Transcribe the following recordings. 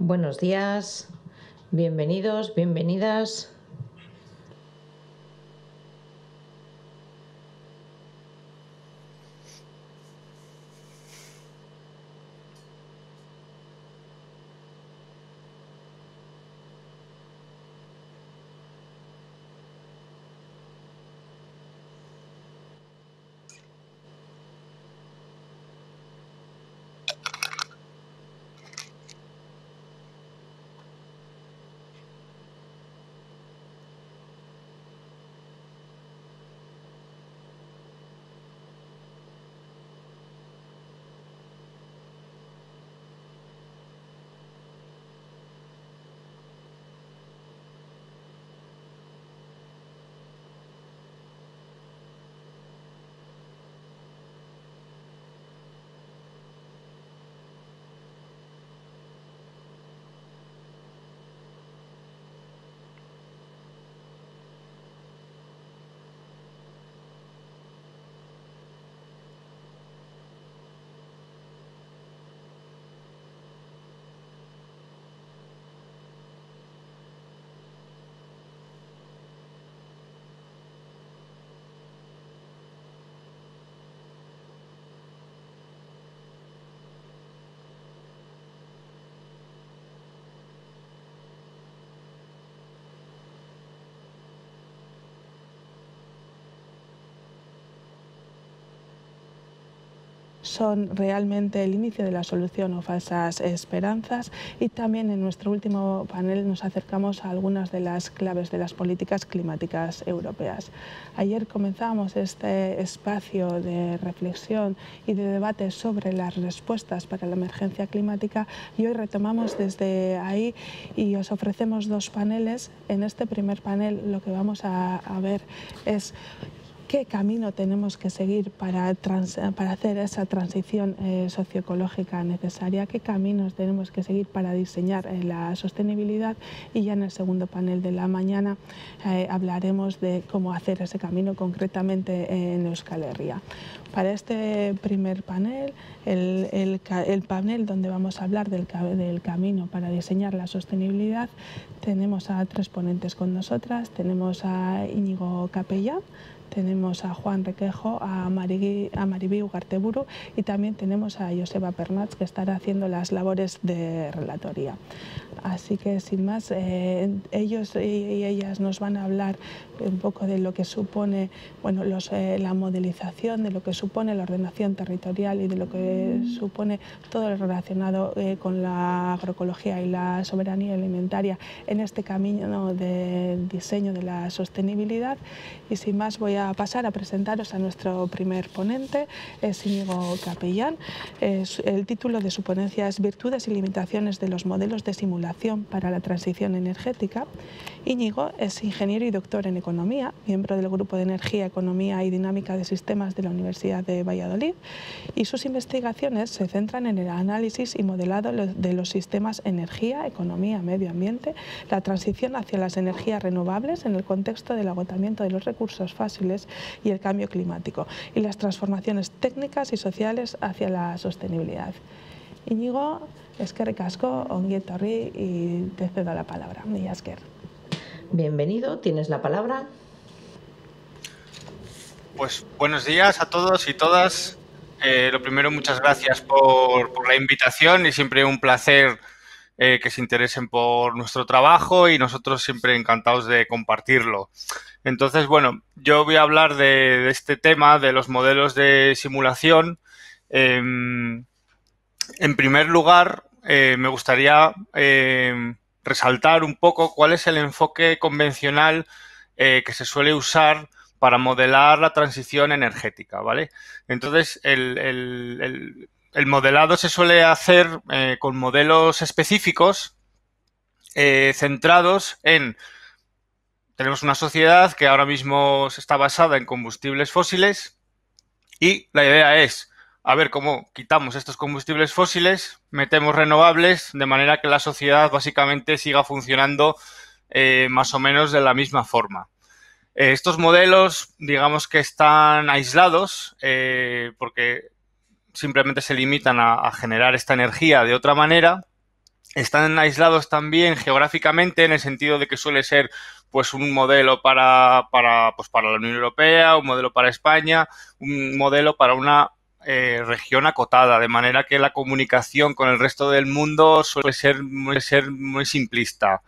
Buenos días, bienvenidos, bienvenidas son realmente el inicio de la solución o falsas esperanzas y también en nuestro último panel nos acercamos a algunas de las claves de las políticas climáticas europeas. Ayer comenzamos este espacio de reflexión y de debate sobre las respuestas para la emergencia climática y hoy retomamos desde ahí y os ofrecemos dos paneles. En este primer panel lo que vamos a, ver es qué camino tenemos que seguir para, para hacer esa transición eh, socioecológica necesaria, qué caminos tenemos que seguir para diseñar eh, la sostenibilidad y ya en el segundo panel de la mañana eh, hablaremos de cómo hacer ese camino concretamente en Euskal Herria. Para este primer panel, el, panel donde vamos a hablar del, del camino para diseñar la sostenibilidad, tenemos a tres ponentes con nosotras. Tenemos a Íñigo Capella, tenemos a Juan Requejo, a, Maribí, a Ugarteburu y también tenemos a Joseba Pernatz que estará haciendo las labores de relatoría. Así que sin más, eh, ellos y ellas nos van a hablar un poco de lo que supone eh, la modelización, de lo que supone la ordenación territorial y de lo que mm. supone todo lo relacionado eh, con la agroecología y la soberanía alimentaria en este camino del diseño de la sostenibilidad. Y sin más voy a pasar a presentaros a nuestro primer ponente, es Capellán. el título de su ponencia es Virtudes y limitaciones de los modelos de simulación para la Transición Energética. Íñigo es ingeniero y doctor en Economía, miembro del Grupo de Energía, Economía y Dinámica de Sistemas de la Universidad de Valladolid y sus investigaciones se centran en el análisis y modelado de los sistemas energía, economía, medio ambiente, la transición hacia las energías renovables en el contexto del agotamiento de los recursos fáciles y el cambio climático y las transformaciones técnicas y sociales hacia la sostenibilidad. Iñigo Eskerrik asko, ongi etorri y te cedo la palabra. Mi Bienvenido, tienes la palabra. Pues buenos días a todos y todas. Eh, lo primero, muchas gracias por, la invitación y siempre un placer eh, que se interesen por nuestro trabajo y nosotros siempre encantados de compartirlo. Entonces, bueno, yo voy a hablar de, este tema, de los modelos de simulación. Em, en primer lugar, eh, me gustaría eh, resaltar un poco cuál es el enfoque convencional eh, que se suele usar para modelar la transición energética, ¿vale? Entonces, el, el modelado se suele hacer con modelos específicos centrados en... Tenemos una sociedad que ahora mismo está basada en combustibles fósiles y la idea es a ver cómo quitamos estos combustibles fósiles, metemos renovables, de manera que la sociedad básicamente siga funcionando eh, más o menos de la misma forma. Eh, estos modelos, digamos que están aislados, eh, porque simplemente se limitan a, generar esta energía de otra manera. Están aislados también geográficamente, en el sentido de que suele ser pues un modelo para, para pues, la Unión Europea, un modelo para España, un modelo para una eh, región acotada, de manera que la comunicación con el resto del mundo suele ser, muy, simplista.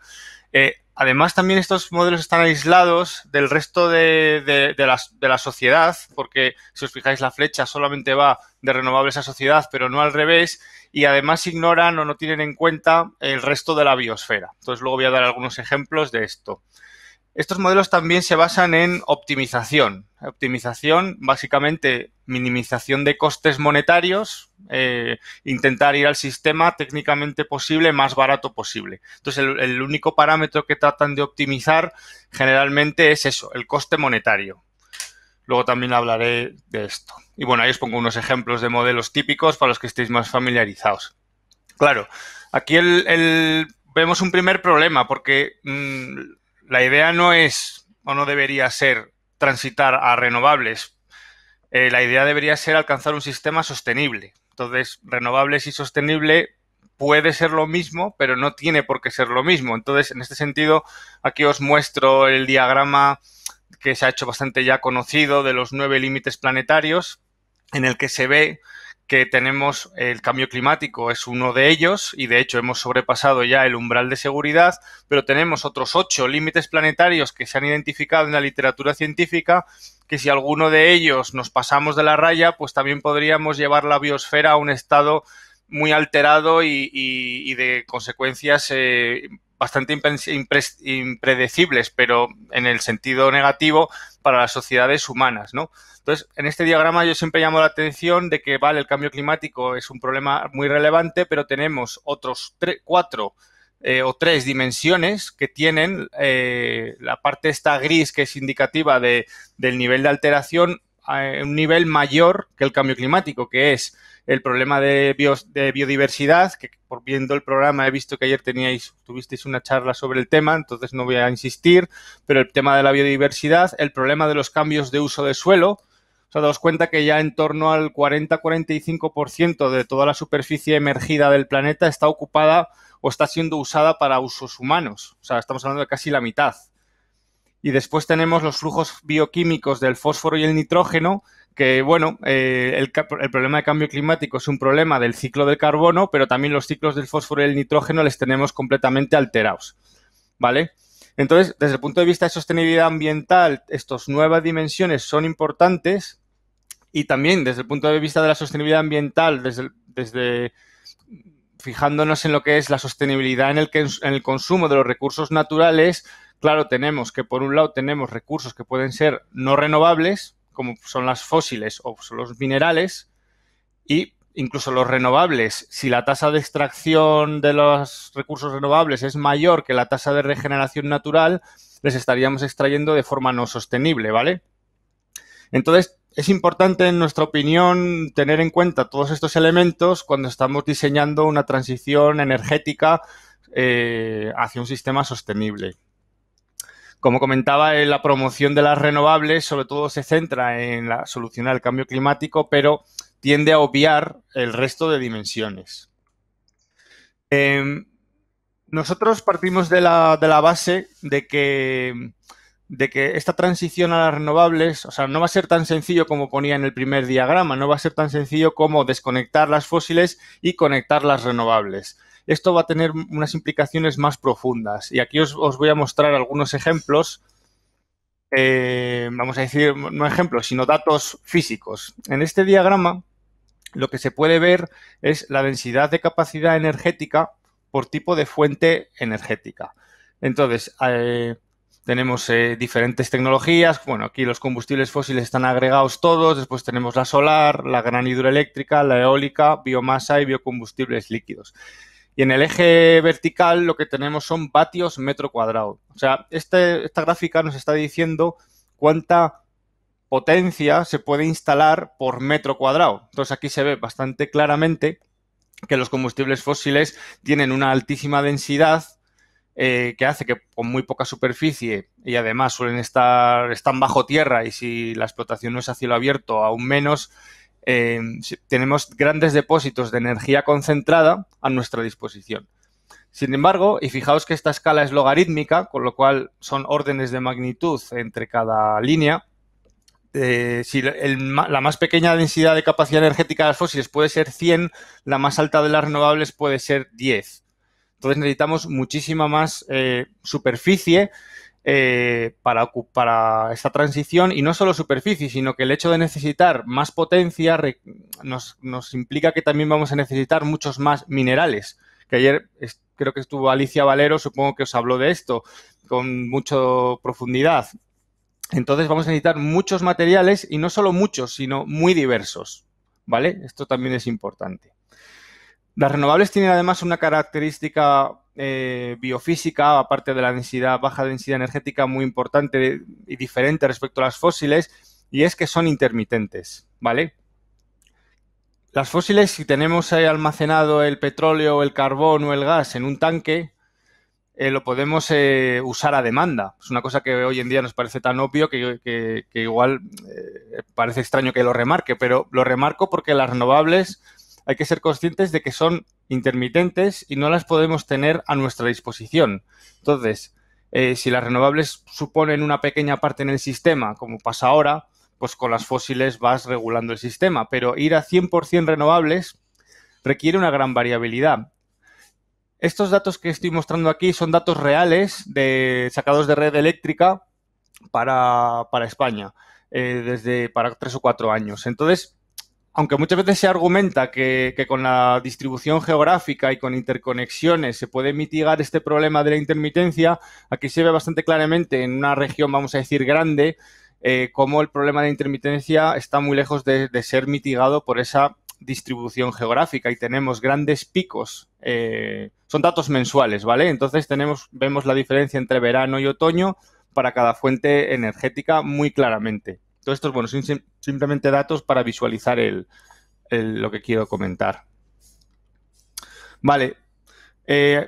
Eh, además, también estos modelos están aislados del resto de, la, de, la, sociedad, porque si os fijáis la flecha solamente va de renovables a sociedad, pero no al revés, y además ignoran o no tienen en cuenta el resto de la biosfera. Entonces, luego voy a dar algunos ejemplos de esto. Estos modelos también se basan en optimización. Optimización, básicamente minimización de costes monetarios, eh, intentar ir al sistema técnicamente posible, más barato posible. Entonces, el, único parámetro que tratan de optimizar generalmente es eso, el coste monetario. Luego también hablaré de esto. Y bueno, ahí os pongo unos ejemplos de modelos típicos para los que estéis más familiarizados. Claro, aquí el, vemos un primer problema porque mm, la idea no es o no debería ser transitar a renovables, eh, la idea debería ser alcanzar un sistema sostenible. Entonces, renovables y sostenible puede ser lo mismo, pero no tiene por qué ser lo mismo. Entonces, en este sentido, aquí os muestro el diagrama que se ha hecho bastante ya conocido de los nueve límites planetarios, en el que se ve que tenemos el cambio climático es uno de ellos y de hecho hemos sobrepasado ya el umbral de seguridad, pero tenemos otros ocho límites planetarios que se han identificado en la literatura científica que si alguno de ellos nos pasamos de la raya, pues también podríamos llevar la biosfera a un estado muy alterado y, de consecuencias eh, bastante impredecibles, pero en el sentido negativo para las sociedades humanas, ¿no? Entonces, en este diagrama yo siempre llamo la atención de que, vale, el cambio climático es un problema muy relevante, pero tenemos otros cuatro eh, o tres dimensiones que tienen eh, la parte esta gris que es indicativa de, del nivel de alteración a un nivel mayor que el cambio climático, que es el problema de, de biodiversidad, que por viendo el programa he visto que ayer teníais, tuvisteis una charla sobre el tema, entonces no voy a insistir, pero el tema de la biodiversidad, el problema de los cambios de uso de suelo, o sea, daos cuenta que ya en torno al 40-45% de toda la superficie emergida del planeta está ocupada o está siendo usada para usos humanos. O sea, estamos hablando de casi la mitad. Y después tenemos los flujos bioquímicos del fósforo y el nitrógeno, que bueno, eh, el, problema de cambio climático es un problema del ciclo del carbono, pero también los ciclos del fósforo y el nitrógeno les tenemos completamente alterados. ¿Vale? Entonces, desde el punto de vista de sostenibilidad ambiental, estas nuevas dimensiones son importantes y también desde el punto de vista de la sostenibilidad ambiental, desde, desde fijándonos en lo que es la sostenibilidad en el, que, en el consumo de los recursos naturales, claro, tenemos que por un lado tenemos recursos que pueden ser no renovables, como son las fósiles o los minerales, y incluso los renovables, si la tasa de extracción de los recursos renovables es mayor que la tasa de regeneración natural, les estaríamos extrayendo de forma no sostenible, ¿vale? Entonces, es importante, en nuestra opinión, tener en cuenta todos estos elementos cuando estamos diseñando una transición energética eh, hacia un sistema sostenible. Como comentaba, la promoción de las renovables sobre todo se centra en la, solucionar el cambio climático, pero tiende a obviar el resto de dimensiones. Em, nosotros partimos de la, de la base de que, de que, esta transición a las renovables, o sea, no va a ser tan sencillo como ponía en el primer diagrama, no va a ser tan sencillo como desconectar las fósiles y conectar las renovables esto va a tener unas implicaciones más profundas. Y aquí os, voy a mostrar algunos ejemplos, eh, vamos a decir, no ejemplos, sino datos físicos. En este diagrama lo que se puede ver es la densidad de capacidad energética por tipo de fuente energética. Entonces, eh, tenemos eh, diferentes tecnologías. Bueno, aquí los combustibles fósiles están agregados todos. Después tenemos la solar, la gran hidroeléctrica, la eólica, biomasa y biocombustibles líquidos. Y en el eje vertical lo que tenemos son vatios metro cuadrado. O sea, este, esta gráfica nos está diciendo cuánta potencia se puede instalar por metro cuadrado. Entonces aquí se ve bastante claramente que los combustibles fósiles tienen una altísima densidad eh, que hace que con muy poca superficie y además suelen estar, están bajo tierra y si la explotación no es a cielo abierto, aún menos, Em, tenemos grandes depósitos de energía concentrada a nuestra disposición. Sin embargo, y fijaos que esta escala es logarítmica, con lo cual son órdenes de magnitud entre cada línea, eh, si la más pequeña densidad de capacidad energética de las fósiles puede ser 100, la más alta de las renovables puede ser 10. Entonces necesitamos muchísima más eh, superficie eh, para, esta transición y no solo superficie, sino que el hecho de necesitar más potencia nos, implica que también vamos a necesitar muchos más minerales. Que ayer creo que estuvo Alicia Valero, supongo que os habló de esto con mucha profundidad. Entonces vamos a necesitar muchos materiales y no solo muchos, sino muy diversos. ¿Vale? Esto también es importante. Las renovables tienen además una característica eh, biofísica, aparte de la densidad, baja densidad energética muy importante y diferente respecto a las fósiles, y es que son intermitentes, ¿vale? Las fósiles, si tenemos almacenado el petróleo, el carbón o el gas en un tanque, eh, lo podemos eh, usar a demanda. Es una cosa que hoy en día nos parece tan obvio que igual parece extraño que lo remarque, pero lo remarco porque las renovables hay que ser conscientes de que son intermitentes y no las podemos tener a nuestra disposición. Entonces, eh, si las renovables suponen una pequeña parte en el sistema, como pasa ahora, pues con las fósiles vas regulando el sistema, pero ir a 100% renovables requiere una gran variabilidad. Estos datos que estoy mostrando aquí son datos reales de, sacados de red eléctrica para, España, eh, desde para tres o cuatro años. Entonces, aunque muchas veces se argumenta que, con la distribución geográfica y con interconexiones se puede mitigar este problema de la intermitencia, aquí se ve bastante claramente en una región, vamos a decir, grande, eh, cómo el problema de intermitencia está muy lejos de, ser mitigado por esa distribución geográfica y tenemos grandes picos. Eh, son datos mensuales, ¿vale? Entonces tenemos, vemos la diferencia entre verano y otoño para cada fuente energética muy claramente. Todo esto, bueno, simplemente datos para visualizar lo que quiero comentar. Vale. Eh,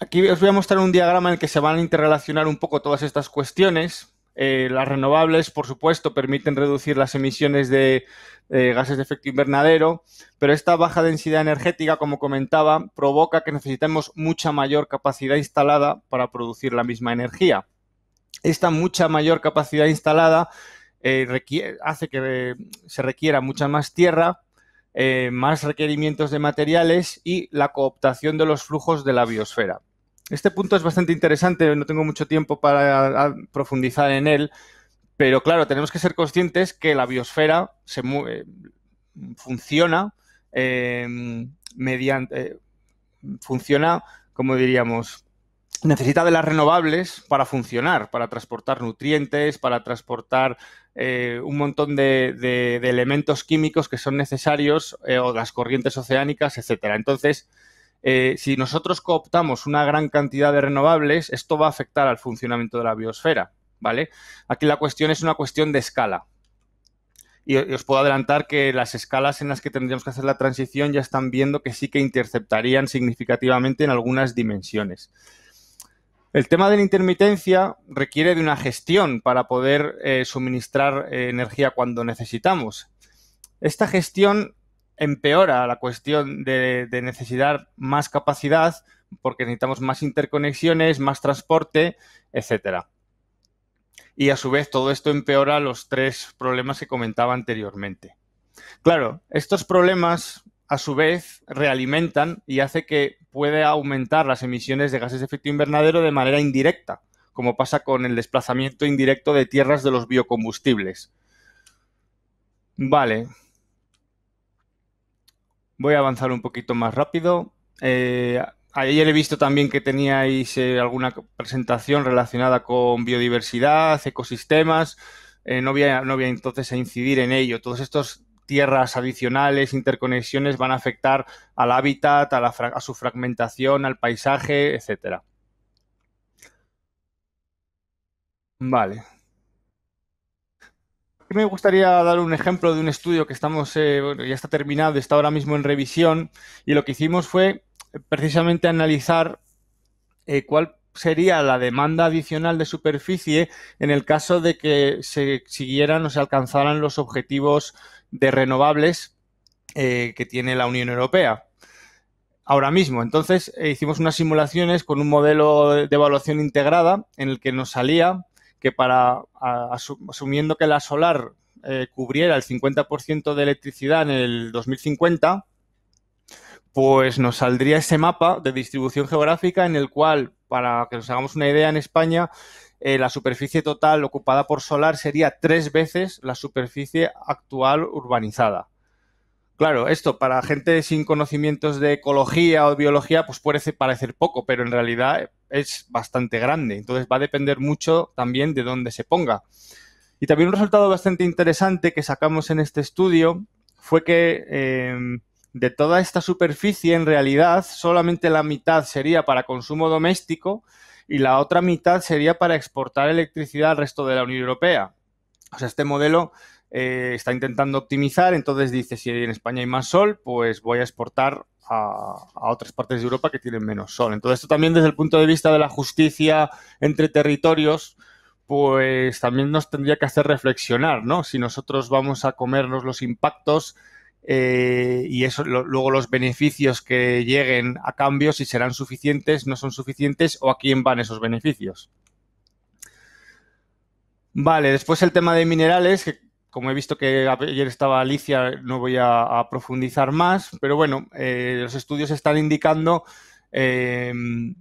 aquí os voy a mostrar un diagrama en el que se van a interrelacionar un poco todas estas cuestiones. Eh, las renovables, por supuesto, permiten reducir las emisiones de gases de efecto invernadero, pero esta baja densidad energética, como comentaba, provoca que necesitemos mucha mayor capacidad instalada para producir la misma energía esta mucha mayor capacidad instalada eh, hace que eh, se requiera mucha más tierra, eh, más requerimientos de materiales y la cooptación de los flujos de la biosfera. Este punto es bastante interesante, no tengo mucho tiempo para profundizar en él, pero claro, tenemos que ser conscientes que la biosfera se funciona mediante... funciona, como diríamos, necesita de las renovables para funcionar, para transportar nutrientes, para transportar eh, un montón de, elementos químicos que son necesarios, eh, o las corrientes oceánicas, etcétera. Entonces, eh, si nosotros cooptamos una gran cantidad de renovables, esto va a afectar al funcionamiento de la biosfera, ¿vale? Aquí la cuestión es una cuestión de escala. y os puedo adelantar que las escalas en las que tendríamos que hacer la transición ya están viendo que sí que interceptarían significativamente en algunas dimensiones. El tema de la intermitencia requiere de una gestión para poder eh, suministrar eh, energía cuando necesitamos. Esta gestión empeora la cuestión de, de necesitar más capacidad porque necesitamos más interconexiones, más transporte, etcétera. Y a su vez todo esto empeora los tres problemas que comentaba anteriormente. Claro, estos problemas a su vez realimentan y hace que puede aumentar las emisiones de gases de efecto invernadero de manera indirecta, como pasa con el desplazamiento indirecto de tierras de los biocombustibles. Vale. Voy a avanzar un poquito más rápido. Eh, ayer he visto también que teníais eh, alguna presentación relacionada con biodiversidad, ecosistemas. Eh, no, voy no entonces a incidir en ello. Todos estos tierras adicionales, interconexiones, van a afectar al hábitat, a, su fragmentación, al paisaje, etcétera. Vale. Me gustaría dar un ejemplo de un estudio que estamos, eh, ya está terminado, está ahora mismo en revisión, y lo que hicimos fue eh, precisamente analizar eh, cuál sería la demanda adicional de superficie en el caso de que se siguieran o se alcanzaran los objetivos de renovables eh, que tiene la Unión Europea ahora mismo. Entonces eh, hicimos unas simulaciones con un modelo de evaluación integrada en el que nos salía que para asumiendo que la solar eh, cubriera el 50% de electricidad en el 2050, pues nos saldría ese mapa de distribución geográfica en el cual, para que nos hagamos una idea, en España eh, la superficie total ocupada por solar sería tres veces la superficie actual urbanizada. Claro, esto para gente sin conocimientos de ecología o biología, pues puede parecer poco, pero en realidad es bastante grande. Entonces va a depender mucho también de dónde se ponga. Y también un resultado bastante interesante que sacamos en este estudio fue que eh, de toda esta superficie, en realidad, solamente la mitad sería para consumo doméstico y la otra mitad sería para exportar electricidad al resto de la Unión Europea. O sea, este modelo eh, está intentando optimizar, entonces dice, si en España hay más sol, pues voy a exportar a, a, otras partes de Europa que tienen menos sol. Entonces, esto también desde el punto de vista de la justicia entre territorios, pues también nos tendría que hacer reflexionar, ¿no? Si nosotros vamos a comernos los impactos eh, y eso luego los beneficios que lleguen a cambio, si serán suficientes, no son suficientes o a quién van esos beneficios. Vale, después el tema de minerales, que como he visto que ayer estaba Alicia, no voy a, profundizar más, pero bueno, eh, los estudios están indicando em,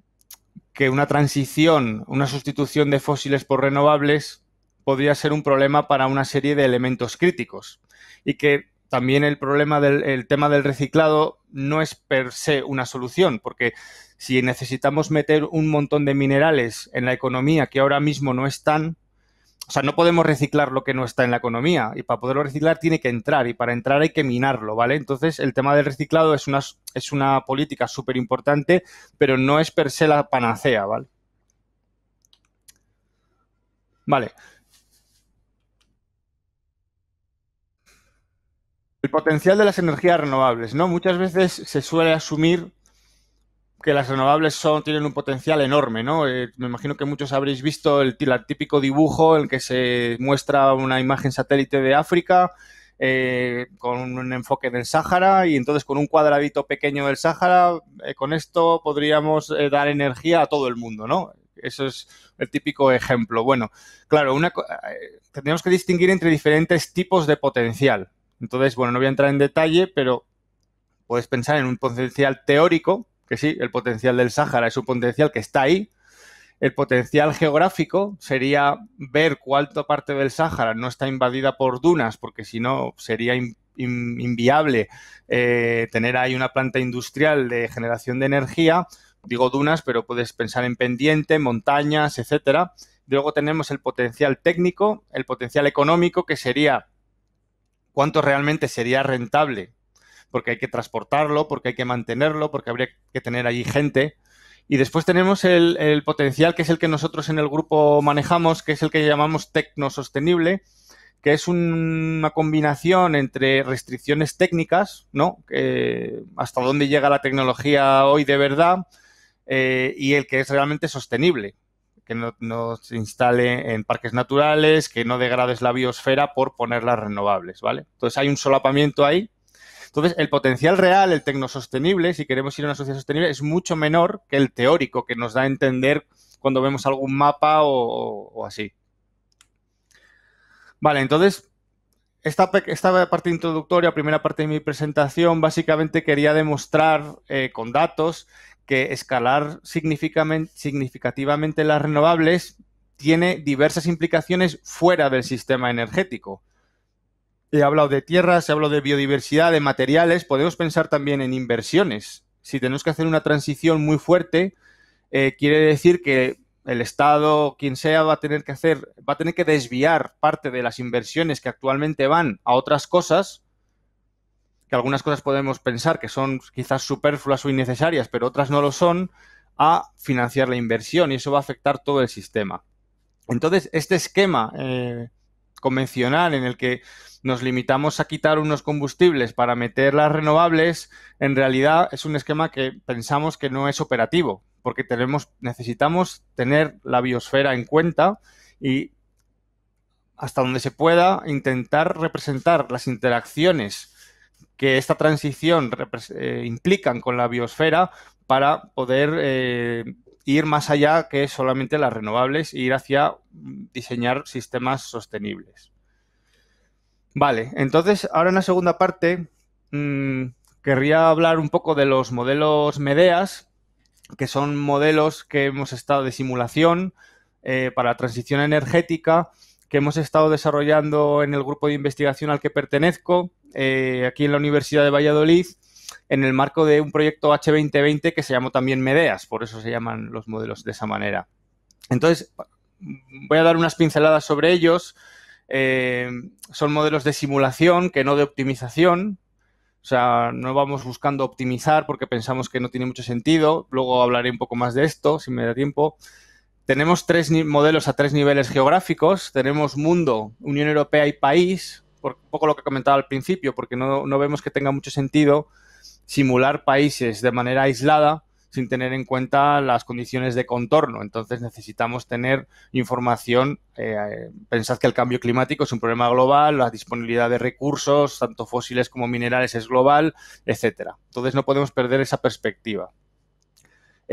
que una transición, una sustitución de fósiles por renovables podría ser un problema para una serie de elementos críticos y que también el problema del tema del reciclado no es per se una solución, porque si necesitamos meter un montón de minerales en la economía que ahora mismo no están, o sea, no podemos reciclar lo que no está en la economía y para poderlo reciclar tiene que entrar y para entrar hay que minarlo, ¿vale? Entonces el tema del reciclado es una, es una política súper importante, pero no es per se la panacea, ¿vale? Vale, potencial de las energías renovables, ¿no? Muchas veces se suele asumir que las renovables son, tienen un potencial enorme, ¿no? Eh, me imagino que muchos habréis visto el, típico dibujo en el que se muestra una imagen satélite de África eh, con un enfoque del Sáhara y entonces con un cuadradito pequeño del Sáhara, eh, con esto podríamos dar energía a todo el mundo, ¿no? Eso es el típico ejemplo. Bueno, claro, una, tendríamos que distinguir entre diferentes tipos de potencial. Entonces, bueno, no voy a entrar en detalle, pero puedes pensar en un potencial teórico, que sí, el potencial del Sáhara es un potencial que está ahí. El potencial geográfico sería ver cuánta parte del Sáhara no está invadida por dunas, porque si no sería inviable eh, tener ahí una planta industrial de generación de energía. Digo dunas, pero puedes pensar en pendiente, montañas, etcétera. Luego tenemos el potencial técnico, el potencial económico, que sería cuánto realmente sería rentable, porque hay que transportarlo, porque hay que mantenerlo, porque habría que tener allí gente. Y después tenemos el, potencial, que es el que nosotros en el grupo manejamos, que es el que llamamos tecno-sostenible, que es una combinación entre restricciones técnicas, ¿no? hasta dónde llega la tecnología hoy de verdad, eh, y el que es realmente sostenible que no, se instale en parques naturales, que no degrades la biosfera por ponerlas renovables, ¿vale? Entonces hay un solapamiento ahí. Entonces, el potencial real, el tecnosostenible, si queremos ir a una sociedad sostenible, es mucho menor que el teórico que nos da a entender cuando vemos algún mapa o, así. Vale, entonces, esta, esta, parte introductoria, primera parte de mi presentación, básicamente quería demostrar eh, con datos que escalar significativamente las renovables tiene diversas implicaciones fuera del sistema energético. He hablado de tierras, he hablado de biodiversidad, de materiales, podemos pensar también en inversiones. Si tenemos que hacer una transición muy fuerte, eh, quiere decir que el Estado, quien sea, va a tener que hacer, va a tener que desviar parte de las inversiones que actualmente van a otras cosas que algunas cosas podemos pensar que son quizás superfluas o innecesarias, pero otras no lo son, a financiar la inversión y eso va a afectar todo el sistema. Entonces, este esquema eh, convencional en el que nos limitamos a quitar unos combustibles para meter las renovables, en realidad es un esquema que pensamos que no es operativo, porque tenemos, necesitamos tener la biosfera en cuenta y hasta donde se pueda intentar representar las interacciones que esta transición eh, implican con la biosfera para poder eh, ir más allá que solamente las renovables e ir hacia mm, diseñar sistemas sostenibles. Vale, entonces ahora en la segunda parte mm, querría hablar un poco de los modelos MEDEAS, que son modelos que hemos estado de simulación para eh, para transición energética que hemos estado desarrollando en el grupo de investigación al que pertenezco, eh, aquí en la Universidad de Valladolid, en el marco de un proyecto H2020 que se llamó también MEDEAS, por eso se llaman los modelos de esa manera. Entonces, voy a dar unas pinceladas sobre ellos. Eh, son modelos de simulación que no de optimización. O sea, no vamos buscando optimizar porque pensamos que no tiene mucho sentido. Luego hablaré un poco más de esto, si me da tiempo. Tenemos tres modelos a tres niveles geográficos. Tenemos mundo, Unión Europea y país, un poco lo que comentaba al principio, porque no, no vemos que tenga mucho sentido simular países de manera aislada sin tener en cuenta las condiciones de contorno. Entonces necesitamos tener información. Eh, pensad que el cambio climático es un problema global, la disponibilidad de recursos, tanto fósiles como minerales, es global, etcétera. Entonces no podemos perder esa perspectiva.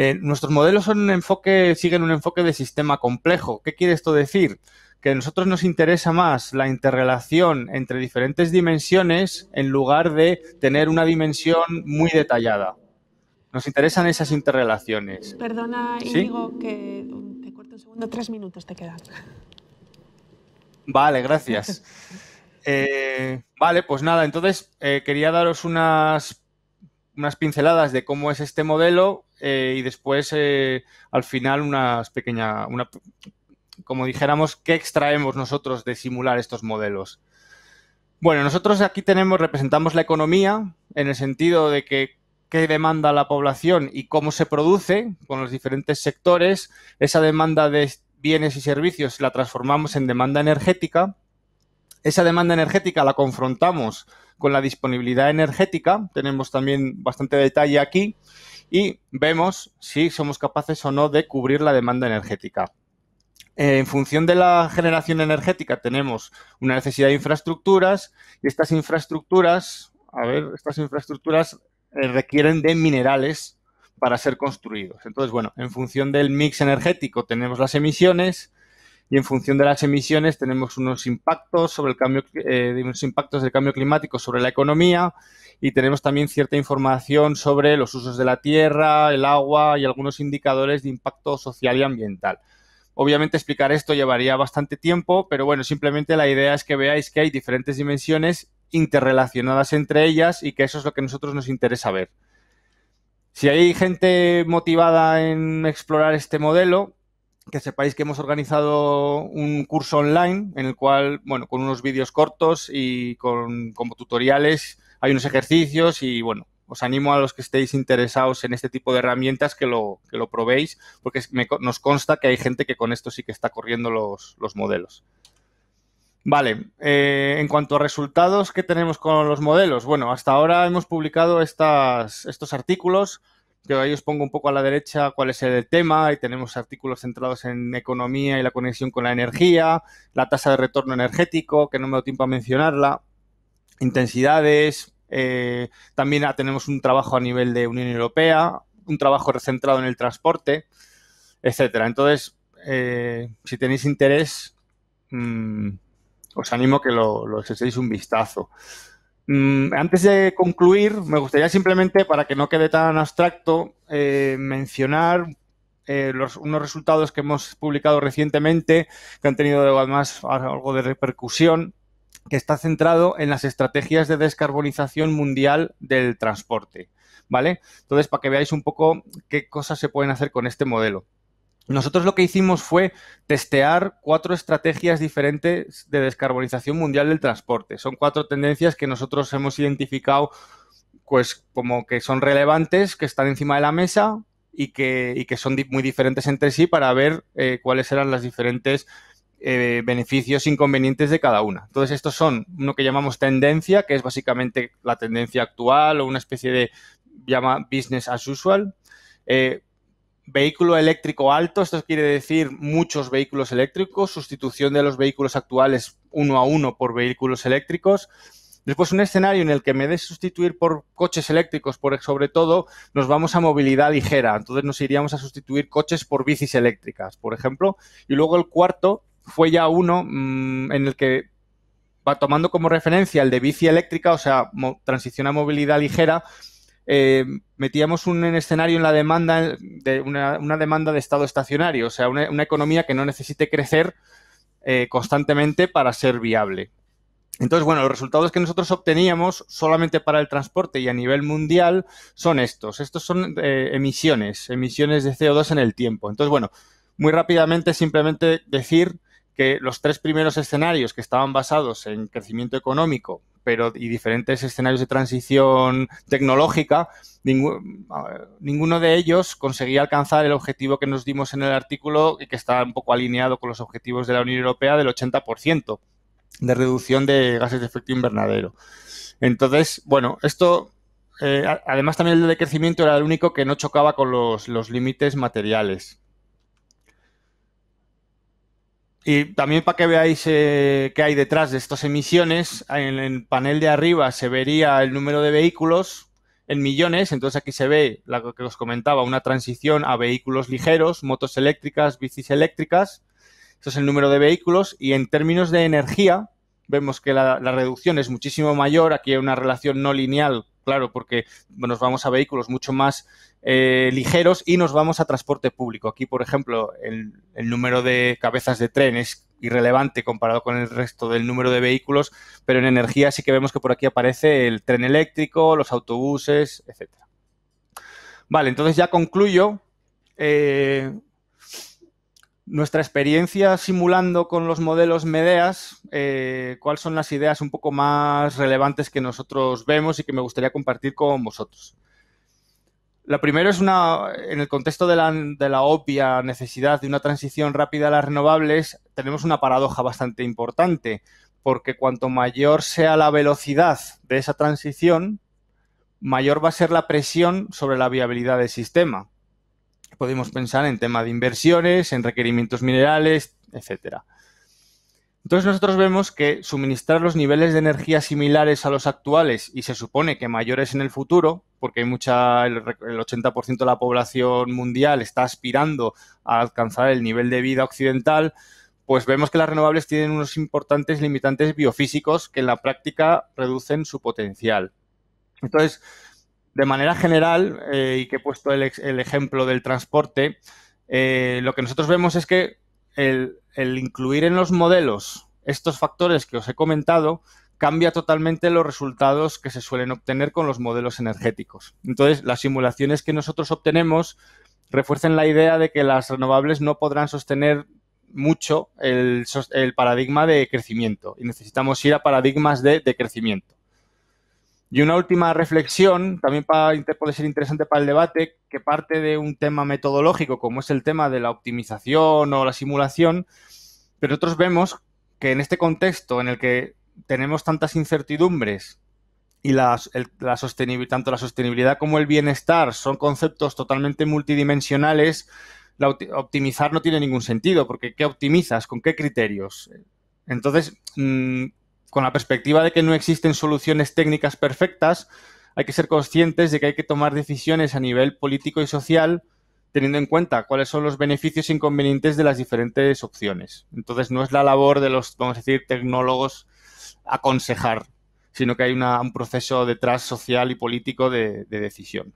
Eh, nuestros modelos son un enfoque, siguen un enfoque de sistema complejo. ¿Qué quiere esto decir? Que a nosotros nos interesa más la interrelación entre diferentes dimensiones en lugar de tener una dimensión muy detallada. Nos interesan esas interrelaciones. Perdona, Íñigo, que te corto un segundo, tres minutos te quedan. Vale, gracias. Eh, vale, pues nada, entonces eh, quería daros unas unas pinceladas de cómo es este modelo eh, y después eh, al final unas pequeñas, una, como dijéramos, qué extraemos nosotros de simular estos modelos. Bueno, nosotros aquí tenemos, representamos la economía en el sentido de que qué demanda la población y cómo se produce con los diferentes sectores, esa demanda de bienes y servicios la transformamos en demanda energética esa demanda energética la confrontamos con la disponibilidad energética, tenemos también bastante detalle aquí, y vemos si somos capaces o no de cubrir la demanda energética. Eh, en función de la generación energética tenemos una necesidad de infraestructuras y estas infraestructuras, a ver, estas infraestructuras eh, requieren de minerales para ser construidos. Entonces, bueno, en función del mix energético tenemos las emisiones y en función de las emisiones tenemos unos impactos sobre el cambio, eh, unos impactos del cambio climático sobre la economía y tenemos también cierta información sobre los usos de la tierra, el agua y algunos indicadores de impacto social y ambiental. Obviamente explicar esto llevaría bastante tiempo, pero bueno, simplemente la idea es que veáis que hay diferentes dimensiones interrelacionadas entre ellas y que eso es lo que a nosotros nos interesa ver. Si hay gente motivada en explorar este modelo, que sepáis que hemos organizado un curso online en el cual, bueno, con unos vídeos cortos y con como tutoriales, hay unos ejercicios y bueno, os animo a los que estéis interesados en este tipo de herramientas que lo, probéis, porque nos consta que hay gente que con esto sí que está corriendo los, modelos. Vale, eh, en cuanto a resultados, ¿qué tenemos con los modelos? Bueno, hasta ahora hemos publicado estas, estos artículos que ahí os pongo un poco a la derecha cuál es el tema y tenemos artículos centrados en economía y la conexión con la energía, la tasa de retorno energético, que no me doy tiempo a mencionarla, intensidades, eh, también ah, tenemos un trabajo a nivel de Unión Europea, un trabajo recentrado en el transporte, etcétera. Entonces, eh, si tenéis interés, mm, os animo que lo, los echéis un vistazo. Mm, antes de concluir, me gustaría simplemente, para que no quede tan abstracto, eh, mencionar eh, unos resultados que hemos publicado recientemente, que han tenido además algo de repercusión, que está centrado en las estrategias de descarbonización mundial del transporte. ¿Vale? Entonces, para que veáis un poco qué cosas se pueden hacer con este modelo. Nosotros lo que hicimos fue testear cuatro estrategias diferentes de descarbonización mundial del transporte. Son cuatro tendencias que nosotros hemos identificado pues como que son relevantes, que están encima de la mesa y que, que son muy diferentes entre sí para ver eh, cuáles eran los diferentes beneficios eh, beneficios inconvenientes de cada una. Entonces, estos son uno que llamamos tendencia, que es básicamente la tendencia actual o una especie de llama business as usual. Eh, Vehículo eléctrico alto, esto quiere decir muchos vehículos eléctricos, sustitución de los vehículos actuales uno a uno por vehículos eléctricos. Después, un escenario en el que me de sustituir por coches eléctricos, por, sobre todo, nos vamos a movilidad ligera. Entonces nos iríamos a sustituir coches por bicis eléctricas, por ejemplo. Y luego el cuarto fue ya uno mm, en el que va tomando como referencia el de bici eléctrica, o sea, transición a movilidad ligera, eh, metíamos un escenario en la demanda, de una, demanda de estado estacionario, o sea, una, economía que no necesite crecer eh, constantemente para ser viable. Entonces, bueno, los resultados que nosotros obteníamos solamente para el transporte y a nivel mundial son estos. Estos son eh, emisiones, emisiones de CO2 en el tiempo. Entonces, bueno, muy rápidamente simplemente decir que los tres primeros escenarios que estaban basados en crecimiento económico, pero y diferentes escenarios de transición tecnológica, ninguno, ninguno de ellos conseguía alcanzar el objetivo que nos dimos en el artículo y que está un poco alineado con los objetivos de la Unión Europea del 80% de reducción de gases de efecto invernadero. Entonces, bueno, esto eh, además también el de crecimiento era el único que no chocaba con los límites materiales. Y también para que veáis eh, qué hay detrás de estas emisiones, en el panel de arriba se vería el número de vehículos en millones, entonces aquí se ve lo que os comentaba, una transición a vehículos ligeros, motos eléctricas, bicis eléctricas, eso es el número de vehículos y en términos de energía vemos que la, reducción es muchísimo mayor, aquí hay una relación no lineal, claro, porque nos vamos a vehículos mucho más eh, ligeros y nos vamos a transporte público. Aquí, por ejemplo, el, número de cabezas de tren es irrelevante comparado con el resto del número de vehículos, pero en energía sí que vemos que por aquí aparece el tren eléctrico, los autobuses, etc. Vale, entonces ya concluyo. Eh, nuestra experiencia simulando con los modelos MEDEAS, eh, cuáles son las ideas un poco más relevantes que nosotros vemos y que me gustaría compartir con vosotros. La primera es una, en el contexto de la, de la, obvia necesidad de una transición rápida a las renovables, tenemos una paradoja bastante importante, porque cuanto mayor sea la velocidad de esa transición, mayor va a ser la presión sobre la viabilidad del sistema. Podemos pensar en tema de inversiones, en requerimientos minerales, etcétera. Entonces nosotros vemos que suministrar los niveles de energía similares a los actuales y se supone que mayores en el futuro, porque mucha, el, 80% de la población mundial está aspirando a alcanzar el nivel de vida occidental, pues vemos que las renovables tienen unos importantes limitantes biofísicos que en la práctica reducen su potencial. Entonces, de manera general, eh, y que he puesto el, ejemplo del transporte, eh, lo que nosotros vemos es que el incluir en los modelos estos factores que os he comentado cambia totalmente los resultados que se suelen obtener con los modelos energéticos. Entonces, las simulaciones que nosotros obtenemos refuerzan la idea de que las renovables no podrán sostener mucho el, paradigma de crecimiento y necesitamos ir a paradigmas de, decrecimiento. crecimiento. Y una última reflexión, también para, puede ser interesante para el debate, que parte de un tema metodológico como es el tema de la optimización o la simulación, pero nosotros vemos que en este contexto en el que tenemos tantas incertidumbres y la, tanto la sostenibilidad como el bienestar son conceptos totalmente multidimensionales, optimizar no tiene ningún sentido, porque ¿qué optimizas? ¿Con qué criterios? Entonces, mm, con la perspectiva de que no existen soluciones técnicas perfectas, hay que ser conscientes de que hay que tomar decisiones a nivel político y social teniendo en cuenta cuáles son los beneficios e inconvenientes de las diferentes opciones. Entonces, no es la labor de los, vamos a decir, tecnólogos aconsejar, sino que hay un proceso detrás social y político de, decisión.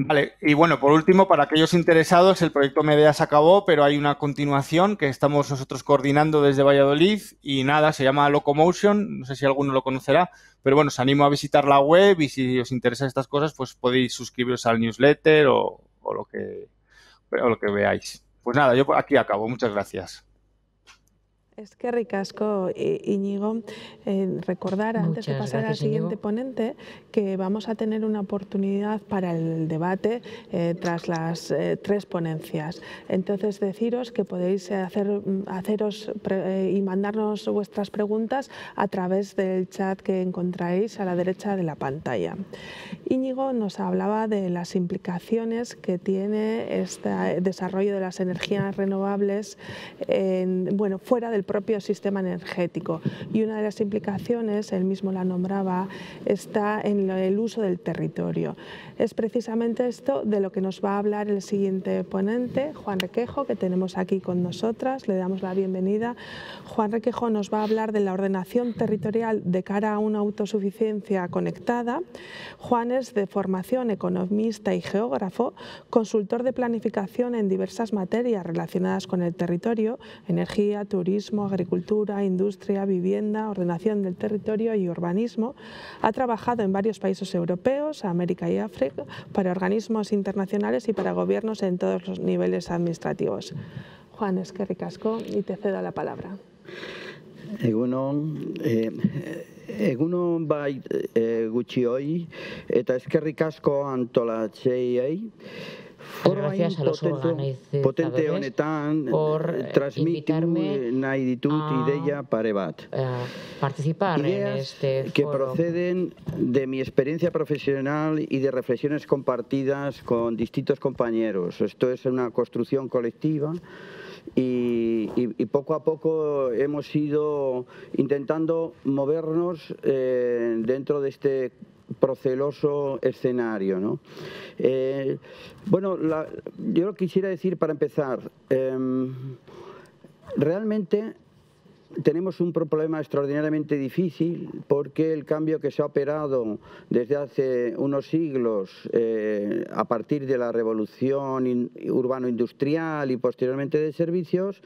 Vale, y bueno, por último, para aquellos interesados, el proyecto Medea se acabó, pero hay una continuación que estamos nosotros coordinando desde Valladolid y nada, se llama Locomotion, no sé si alguno lo conocerá, pero bueno, os animo a visitar la web y si os interesan estas cosas, pues podéis suscribiros al newsletter o, o lo, que, o lo que veáis. Pues nada, yo aquí acabo, muchas gracias. Es que ricasco, eh, Íñigo, recordar antes de pasar al siguiente ponente que vamos a tener una oportunidad para el debate eh, tras las eh, tres ponencias. Entonces deciros que podéis hacer, mm, haceros y mandarnos vuestras preguntas a través del chat que encontráis a la derecha de la pantalla. Íñigo nos hablaba de las implicaciones que tiene este desarrollo de las energías renovables en, bueno, fuera del propio sistema energético. Y una de las implicaciones, él mismo la nombraba, está en el uso del territorio. Es precisamente esto de lo que nos va a hablar el siguiente ponente, Juan Requejo, que tenemos aquí con nosotras. Le damos la bienvenida. Juan Requejo nos va a hablar de la ordenación territorial de cara a una autosuficiencia conectada. Juan es de formación economista y geógrafo, consultor de planificación en diversas materias relacionadas con el territorio, energía, turismo, agricultura, industria, vivienda, ordenación del territorio y urbanismo, ha trabajado en varios países europeos, América y África, para organismos internacionales y para gobiernos en todos los niveles administrativos. Juan Esquerricasco, y te cedo la palabra. Egunon, eh, eh egunon bai eh, gutxi hoi, gracias a los organizadores eh, por eh, invitarme a ideia pare bat. Eh, participar en este que proceden de mi experiencia profesional y de reflexiones compartidas con distintos compañeros. Esto es una construcción colectiva y, poco a poco hemos ido intentando movernos dentro de este proceloso escenario. ¿no? Eh, bueno, yo lo quisiera decir para empezar. Em, realmente tenemos un problema extraordinariamente difícil porque el cambio que se ha operado desde hace unos siglos eh, a partir de la revolución urbano-industrial y posteriormente de servicios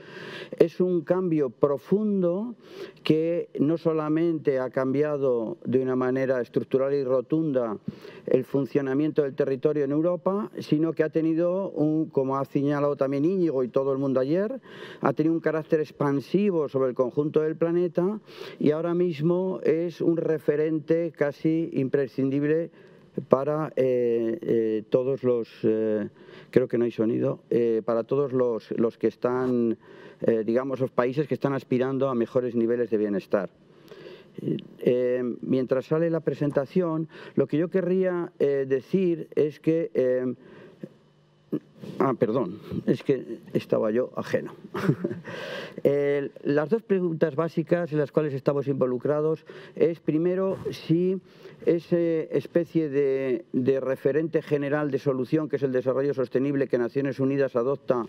es un cambio profundo que no solamente ha cambiado de una manera estructural y rotunda el funcionamiento del territorio en Europa, sino que ha tenido, un, como ha señalado también Íñigo y todo el mundo ayer, ha tenido un carácter expansivo sobre el conjunto del planeta y ahora mismo es un referente casi imprescindible para eh, eh, todos los, eh, creo que no hay sonido, para todos los, los que están, digamos, los países que están aspirando a mejores niveles de bienestar. mientras sale la presentación, lo que yo querría decir es que Ah, perdón, es que estaba yo ajeno. las dos preguntas básicas en las cuales estamos involucrados es, primero, si esa especie de, referente general de solución, que es el desarrollo sostenible que Naciones Unidas adopta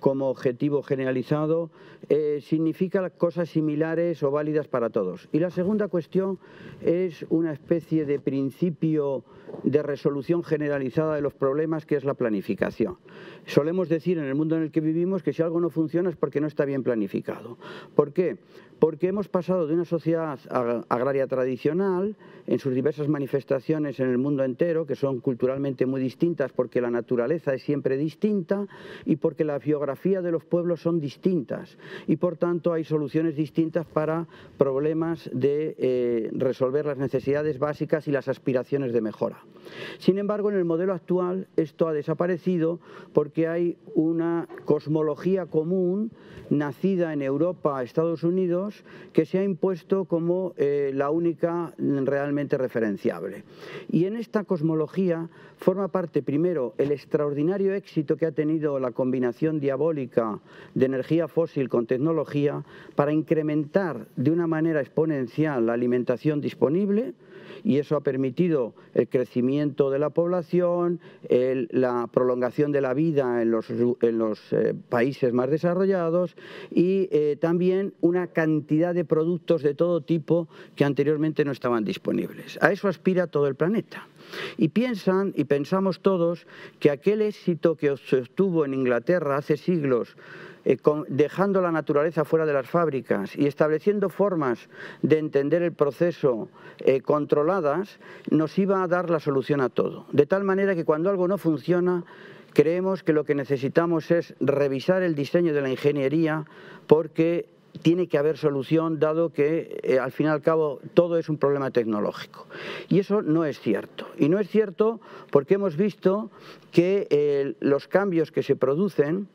como objetivo generalizado, eh, significa cosas similares o válidas para todos. Y la segunda cuestión es una especie de principio de resolución generalizada de los problemas que es la planificación. Solemos decir en el mundo en el que vivimos que si algo no funciona es porque no está bien planificado. ¿Por qué? porque hemos pasado de una sociedad agraria tradicional, en sus diversas manifestaciones en el mundo entero, que son culturalmente muy distintas porque la naturaleza es siempre distinta y porque la geografía de los pueblos son distintas y por tanto hay soluciones distintas para problemas de eh, resolver las necesidades básicas y las aspiraciones de mejora. Sin embargo, en el modelo actual esto ha desaparecido porque hay una cosmología común nacida en Europa, Estados Unidos, que se ha impuesto como eh, la única realmente referenciable. Y en esta cosmología forma parte primero el extraordinario éxito que ha tenido la combinación diabólica de energía fósil con tecnología para incrementar de una manera exponencial la alimentación disponible, y eso ha permitido el crecimiento de la población, la prolongación de la vida en los, eh, países más desarrollados y eh, también una cantidad de productos de todo tipo que anteriormente no estaban disponibles. A eso aspira todo el planeta. Y piensan y pensamos todos que aquel éxito que se obtuvo en Inglaterra hace siglos eh, dejando la naturaleza fuera de las fábricas y estableciendo formas de entender el proceso eh, controladas, nos iba a dar la solución a todo. De tal manera que cuando algo no funciona, creemos que lo que necesitamos es revisar el diseño de la ingeniería porque tiene que haber solución dado que eh, al fin y al cabo todo es un problema tecnológico. Y eso no es cierto. Y no es cierto porque hemos visto que los cambios que se producen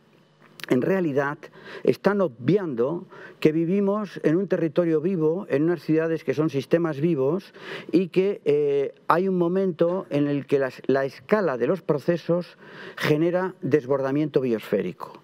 en realidad están obviando que vivimos en un territorio vivo, en unas ciudades que son sistemas vivos y que eh, hay un momento en el que la escala de los procesos genera desbordamiento biosférico.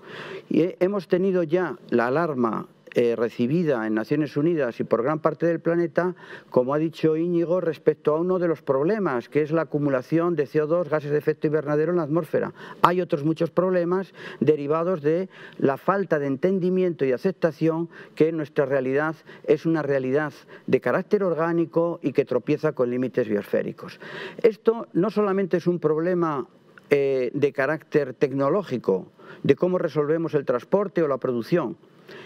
Y eh, hemos tenido ya la alarma eh, recibida en Naciones Unidas y por gran parte del planeta, como ha dicho Íñigo, respecto a uno de los problemas, que es la acumulación de CO2, gases de efecto invernadero en la atmósfera. Hay otros muchos problemas derivados de la falta de entendimiento y aceptación que nuestra realidad es una realidad de carácter orgánico y que tropieza con límites biosféricos. Esto no solamente es un problema eh, de carácter tecnológico, de cómo resolvemos el transporte o la producción,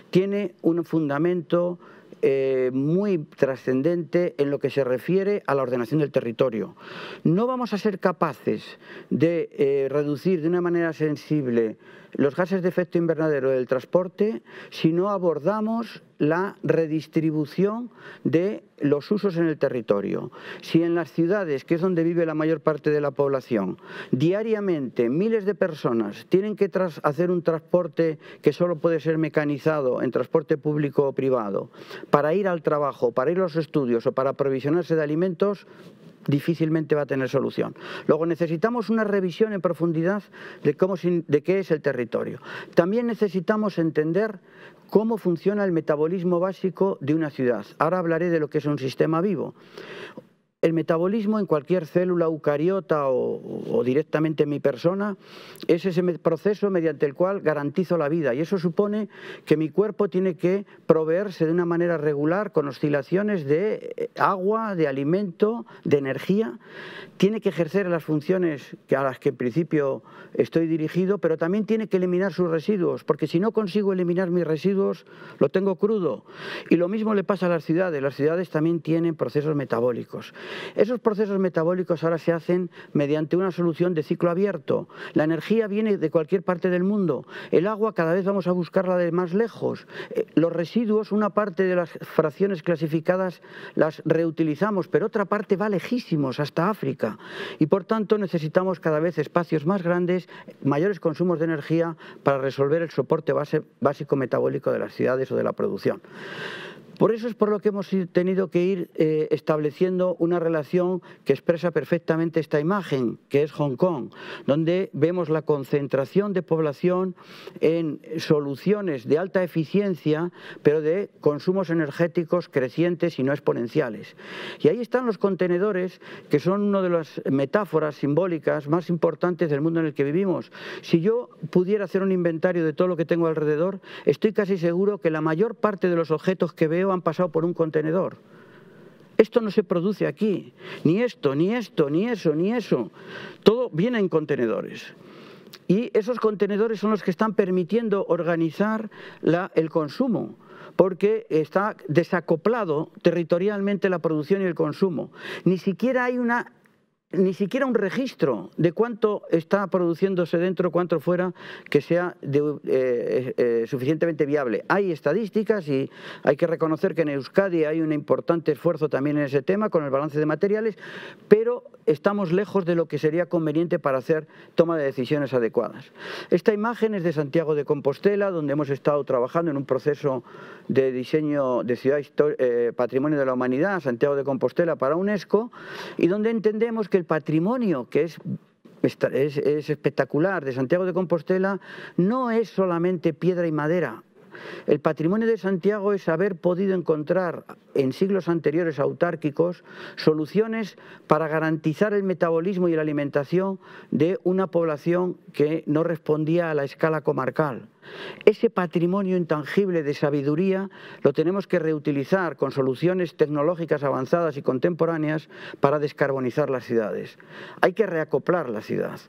tiene un fundamento eh, muy trascendente en lo que se refiere a la ordenación del territorio. No vamos a ser capaces de eh, reducir de una manera sensible los gases de efecto invernadero del transporte si no abordamos la redistribución de los usos en el territorio. Si en las ciudades, que es donde vive la mayor parte de la población, diariamente miles de personas tienen que hacer un transporte que solo puede ser mecanizado en transporte público o privado, para ir al trabajo, para ir a los estudios o para aprovisionarse de alimentos, difícilmente va a tener solución. Luego necesitamos una revisión en profundidad de, cómo, de qué es el territorio. También necesitamos entender cómo funciona el metabolismo básico de una ciudad. Ahora hablaré de lo que es un sistema vivo el metabolismo en cualquier célula eucariota o, directamente en mi persona es ese proceso mediante el cual garantizo la vida y eso supone que mi cuerpo tiene que proveerse de una manera regular con oscilaciones de eh, agua, de alimento, de energía, tiene que ejercer las funciones a las que en principio estoy dirigido, pero también tiene que eliminar sus residuos, porque si no consigo eliminar mis residuos, lo tengo crudo. Y lo mismo le pasa a las ciudades, las ciudades también tienen procesos metabólicos. Esos procesos metabólicos ahora se hacen mediante una solución de ciclo abierto. La energía viene de cualquier parte del mundo. El agua cada vez vamos a buscarla de más lejos. Eh, los residuos, una parte de las fracciones clasificadas las reutilizamos, pero otra parte va lejísimos, hasta África. Y por tanto necesitamos cada vez espacios más grandes, mayores consumos de energía para resolver el soporte básico metabólico de las ciudades o de la producción. Por eso es por lo que hemos tenido que ir eh, estableciendo una relación que expresa perfectamente esta imagen, que es Hong Kong, donde vemos la concentración de población en soluciones de alta eficiencia, pero de consumos energéticos crecientes y no exponenciales. Y ahí están los contenedores, que son una de las metáforas simbólicas más importantes del mundo en el que vivimos. Si yo pudiera hacer un inventario de todo lo que tengo alrededor, estoy casi seguro que la mayor parte de los objetos que veo han pasado por un contenedor. Esto no se produce aquí, ni esto, ni esto, ni eso, ni eso. Todo viene en contenedores. Y esos contenedores son los que están permitiendo organizar el consumo, porque está desacoplado territorialmente la producción y el consumo. Ni siquiera hay una ni siquiera un registro de cuánto está produciéndose dentro, cuánto fuera, que sea eh, eh, suficientemente viable. Hay estadísticas y hay que reconocer que en Euskadi hay un importante esfuerzo también en ese tema con el balance de materiales, pero estamos lejos de lo que sería conveniente para hacer toma de decisiones adecuadas. Esta imagen es de Santiago de Compostela, donde hemos estado trabajando en un proceso de diseño de ciudad eh, patrimonio de la humanidad, Santiago de Compostela para UNESCO, y donde entendemos que el patrimonio, que es, es, espectacular de Santiago de Compostela no es solamente piedra y madera, el patrimonio de Santiago es haber podido encontrar en siglos anteriores autárquicos soluciones para garantizar el metabolismo y la alimentación de una población que no respondía a la escala comarcal. Ese patrimonio intangible de sabiduría lo tenemos que reutilizar con soluciones tecnológicas avanzadas y contemporáneas para descarbonizar las ciudades. Hay que reacoplar la ciudad,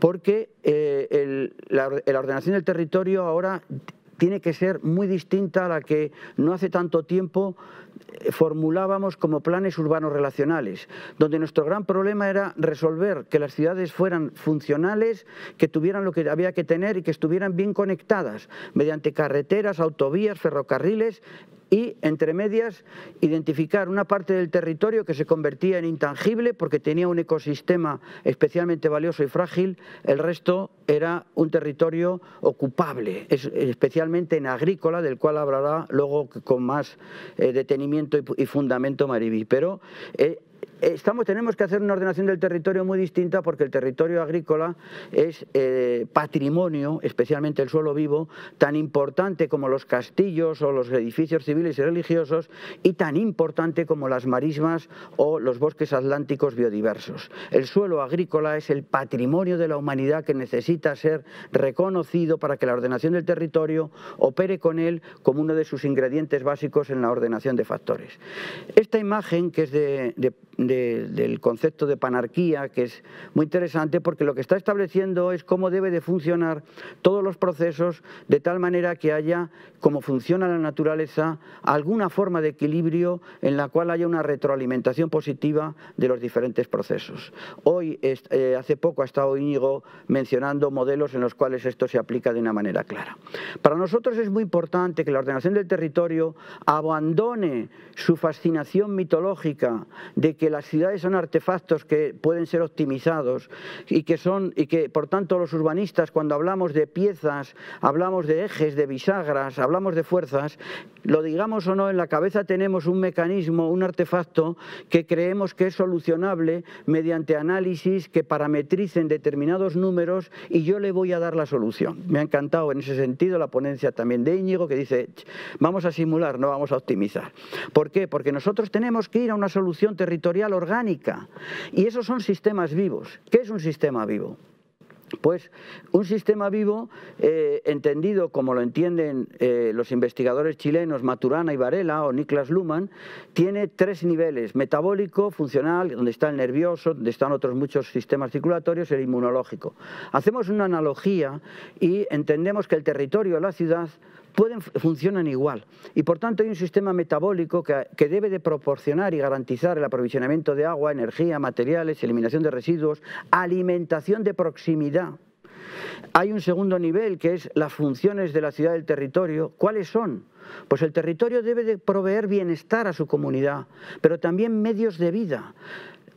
porque eh, la ordenación del territorio ahora tiene que ser muy distinta a la que no hace tanto tiempo eh, formulábamos como planes urbanos relacionales, donde nuestro gran problema era resolver que las ciudades fueran funcionales, que tuvieran lo que había que tener y que estuvieran bien conectadas mediante carreteras, autovías, ferrocarriles, y, entre medias, identificar una parte del territorio que se convertía en intangible porque tenía un ecosistema especialmente valioso y frágil, el resto era un territorio ocupable, especialmente en agrícola, del cual hablará luego con más eh, detenimiento y, fundamento Maribí. Pero eh, tenemos que hacer una ordenación del territorio muy distinta porque el territorio agrícola es eh, patrimonio, especialmente el suelo vivo, tan importante como los castillos o los edificios civiles y religiosos y tan importante como las marismas o los bosques atlánticos biodiversos. El suelo agrícola es el patrimonio de la humanidad que necesita ser reconocido para que la ordenación del territorio opere con él como uno de sus ingredientes básicos en la ordenación de factores. Esta imagen, que es de del concepto de panarquía, que es muy interesante porque lo que está estableciendo es cómo debe de funcionar todos los procesos de tal manera que haya, como funciona la naturaleza, alguna forma de equilibrio en la cual haya una retroalimentación positiva de los diferentes procesos. Hoy, eh, hace poco ha estado Íñigo mencionando modelos en los cuales esto se aplica de una manera clara. Para nosotros es muy importante que la ordenación del territorio abandone su fascinación mitológica de que las ciudades son artefactos que pueden ser optimizados y que son y que por tanto los urbanistas cuando hablamos de piezas, hablamos de ejes, de bisagras, hablamos de fuerzas, lo digamos o no, en la cabeza tenemos un mecanismo, un artefacto que creemos que es solucionable mediante análisis que parametricen determinados números y yo le voy a dar la solución. Me ha encantado en ese sentido la ponencia también de Íñigo que dice, vamos a simular, no vamos a optimizar. ¿Por qué? Porque nosotros tenemos que ir a una solución territorial orgánica. Y esos son sistemas vivos. ¿Qué es un sistema vivo? Pues un sistema vivo, eh, entendido como lo entienden eh, los investigadores chilenos Maturana y Varela o Niklas Luhmann, tiene tres niveles, metabólico, funcional, donde está el nervioso, donde están otros muchos sistemas circulatorios, el inmunológico. Hacemos una analogía y entendemos que el territorio de la ciudad pueden, funcionan igual. Y por tanto hay un sistema metabólico que, debe de proporcionar y garantizar el aprovisionamiento de agua, energía, materiales, eliminación de residuos, alimentación de proximidad. Hay un segundo nivel que es las funciones de la ciudad del territorio. ¿Cuáles son? Pues el territorio debe de proveer bienestar a su comunidad, pero también medios de vida.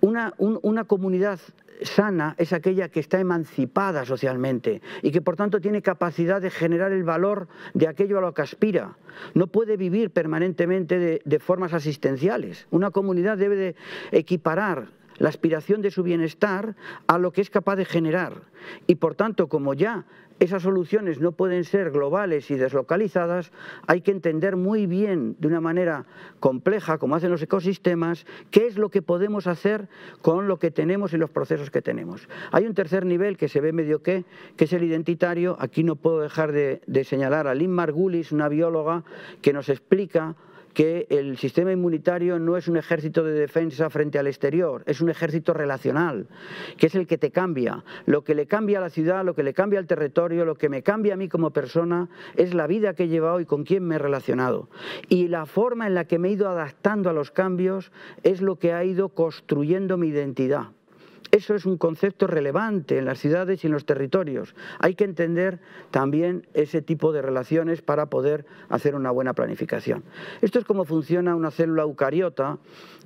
Una, una comunidad sana es aquella que está emancipada socialmente y que por tanto tiene capacidad de generar el valor de aquello a lo que aspira. No puede vivir permanentemente de, formas asistenciales. Una comunidad debe de equiparar la aspiración de su bienestar a lo que es capaz de generar. Y por tanto, como ya esas soluciones no pueden ser globales y deslocalizadas, hay que entender muy bien, de una manera compleja, como hacen los ecosistemas, qué es lo que podemos hacer con lo que tenemos y los procesos que tenemos. Hay un tercer nivel que se ve medio que, que es el identitario. Aquí no puedo dejar de, de señalar a Lynn Margulis, una bióloga que nos explica que el sistema inmunitario no es un ejército de defensa frente al exterior, es un ejército relacional, que es el que te cambia. Lo que le cambia a la ciudad, lo que le cambia al territorio, lo que me cambia a mí como persona es la vida que he llevado y con quién me he relacionado. Y la forma en la que me he ido adaptando a los cambios es lo que ha ido construyendo mi identidad. Eso es un concepto relevante en las ciudades y en los territorios. Hay que entender también ese tipo de relaciones para poder hacer una buena planificación. Esto es como funciona una célula eucariota.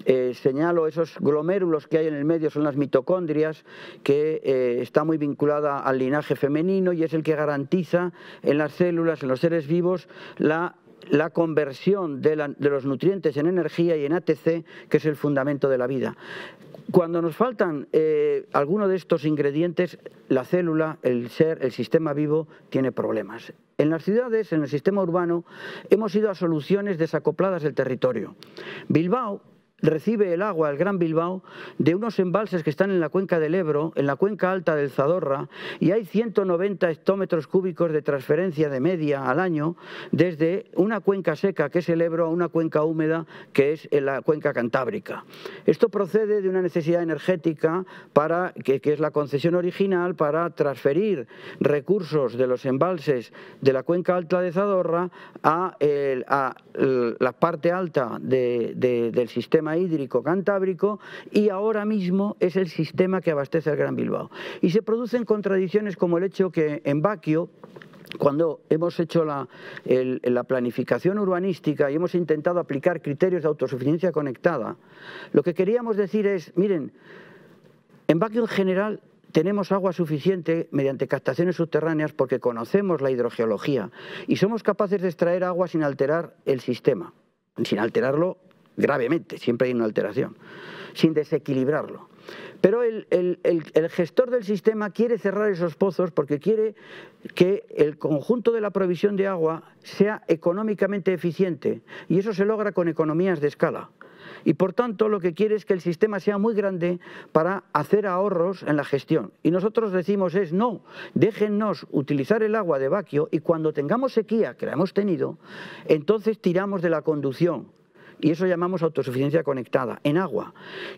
Eh, señalo esos glomérulos que hay en el medio, son las mitocondrias, que eh, está muy vinculada al linaje femenino y es el que garantiza en las células, en los seres vivos, la la conversión de, los nutrientes en energía y en ATC, que es el fundamento de la vida. Cuando nos faltan eh, alguno de estos ingredientes, la célula, el ser, el sistema vivo tiene problemas. En las ciudades, en el sistema urbano, hemos ido a soluciones desacopladas del territorio. Bilbao recibe el agua el Gran Bilbao de unos embalses que están en la cuenca del Ebro, en la cuenca alta del Zadorra, y hay 190 hectómetros cúbicos de transferencia de media al año desde una cuenca seca, que es el Ebro, a una cuenca húmeda, que es la cuenca cantábrica. Esto procede de una necesidad energética para, que, es la concesión original para transferir recursos de los embalses de la cuenca alta de Zadorra a, la parte alta del sistema hídrico cantábrico y ahora mismo es el sistema que abastece al Gran Bilbao. Y se producen contradicciones como el hecho que en Baquio cuando hemos hecho la, la, planificación urbanística y hemos intentado aplicar criterios de autosuficiencia conectada, lo que queríamos decir es, miren, en Baquio en general tenemos agua suficiente mediante captaciones subterráneas porque conocemos la hidrogeología y somos capaces de extraer agua sin alterar el sistema, sin alterarlo gravemente, siempre hay una alteración, sin desequilibrarlo. Pero el, gestor del sistema quiere cerrar esos pozos porque quiere que el conjunto de la provisión de agua sea económicamente eficiente y eso se logra con economías de escala. Y por tanto lo que quiere es que el sistema sea muy grande para hacer ahorros en la gestión. Y nosotros decimos es no, déjennos utilizar el agua de vacío y cuando tengamos sequía, que la hemos tenido, entonces tiramos de la conducción y eso llamamos autosuficiencia conectada en agua.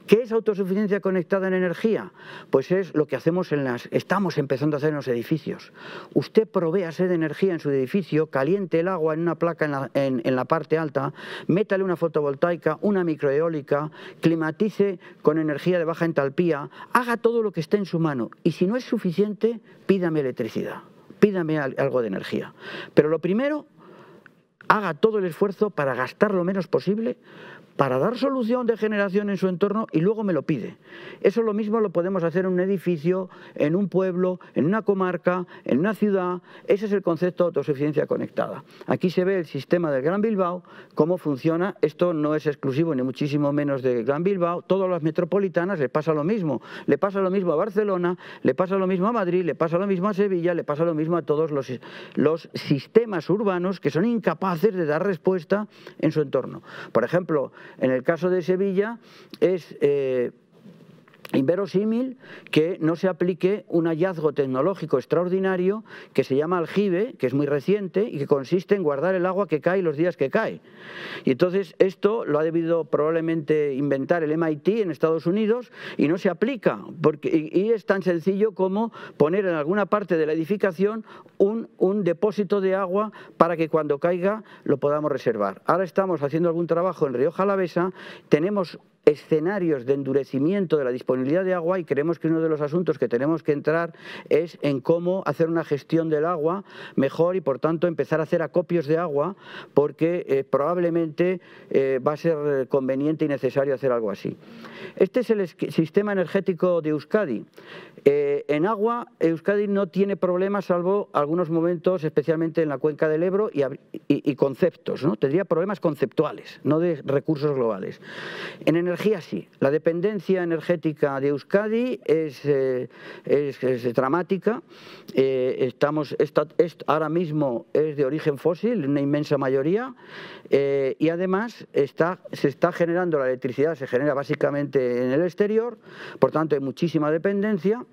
¿Qué es autosuficiencia conectada en energía? Pues es lo que hacemos en las, estamos empezando a hacer en los edificios. Usted provéase de energía en su edificio, caliente el agua en una placa en la, en la parte alta, métale una fotovoltaica, una microeólica, climatice con energía de baja entalpía, haga todo lo que esté en su mano y si no es suficiente, pídame electricidad, pídame algo de energía. Pero lo primero haga todo el esfuerzo para gastar lo menos posible, para dar solución de generación en su entorno y luego me lo pide. Eso lo mismo lo podemos hacer en un edificio, en un pueblo, en una comarca, en una ciudad. Ese es el concepto de autosuficiencia conectada. Aquí se ve el sistema del Gran Bilbao, cómo funciona. Esto no es exclusivo ni muchísimo menos del Gran Bilbao. Todas las metropolitanas le pasa lo mismo. Le pasa lo mismo a Barcelona, le pasa lo mismo a Madrid, le pasa lo mismo a Sevilla, le pasa lo mismo a todos los, los sistemas urbanos que son incapaces de dar respuesta en su entorno. Por ejemplo, en el caso de Sevilla es... Eh, inverosímil que no se aplique un hallazgo tecnológico extraordinario que se llama aljibe, que es muy reciente y que consiste en guardar el agua que cae los días que cae. Y entonces esto lo ha debido probablemente inventar el MIT en Estados Unidos y no se aplica porque, y, es tan sencillo como poner en alguna parte de la edificación un, un depósito de agua para que cuando caiga lo podamos reservar. Ahora estamos haciendo algún trabajo en Río Alavesa, tenemos escenarios de endurecimiento de la disponibilidad de agua y creemos que uno de los asuntos que tenemos que entrar es en cómo hacer una gestión del agua mejor y por tanto empezar a hacer acopios de agua porque eh, probablemente eh, va a ser conveniente y necesario hacer algo así. Este es el sistema energético de Euskadi. Eh, en agua Euskadi no tiene problemas salvo algunos momentos especialmente en la cuenca del Ebro y, conceptos, ¿no? tendría problemas conceptuales, no de recursos globales. En energía sí. La dependencia energética de Euskadi es, eh, es, dramática. Eh, estamos, ahora mismo es de origen fósil, una inmensa mayoría, eh, y además está, se está generando la electricidad, se genera básicamente en el exterior, por tanto hay muchísima dependencia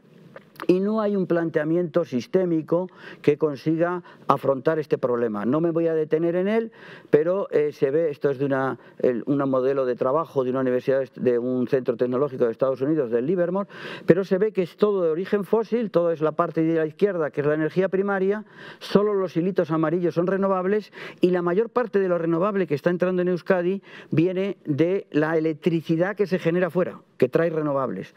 y no hay un planteamiento sistémico que consiga afrontar este problema. No me voy a detener en él, pero eh, se ve, esto es de una, un modelo de trabajo de una universidad, de un centro tecnológico de Estados Unidos, del Livermore, pero se ve que es todo de origen fósil, todo es la parte de la izquierda, que es la energía primaria, solo los hilitos amarillos son renovables y la mayor parte de lo renovable que está entrando en Euskadi viene de la electricidad que se genera afuera, que trae renovables.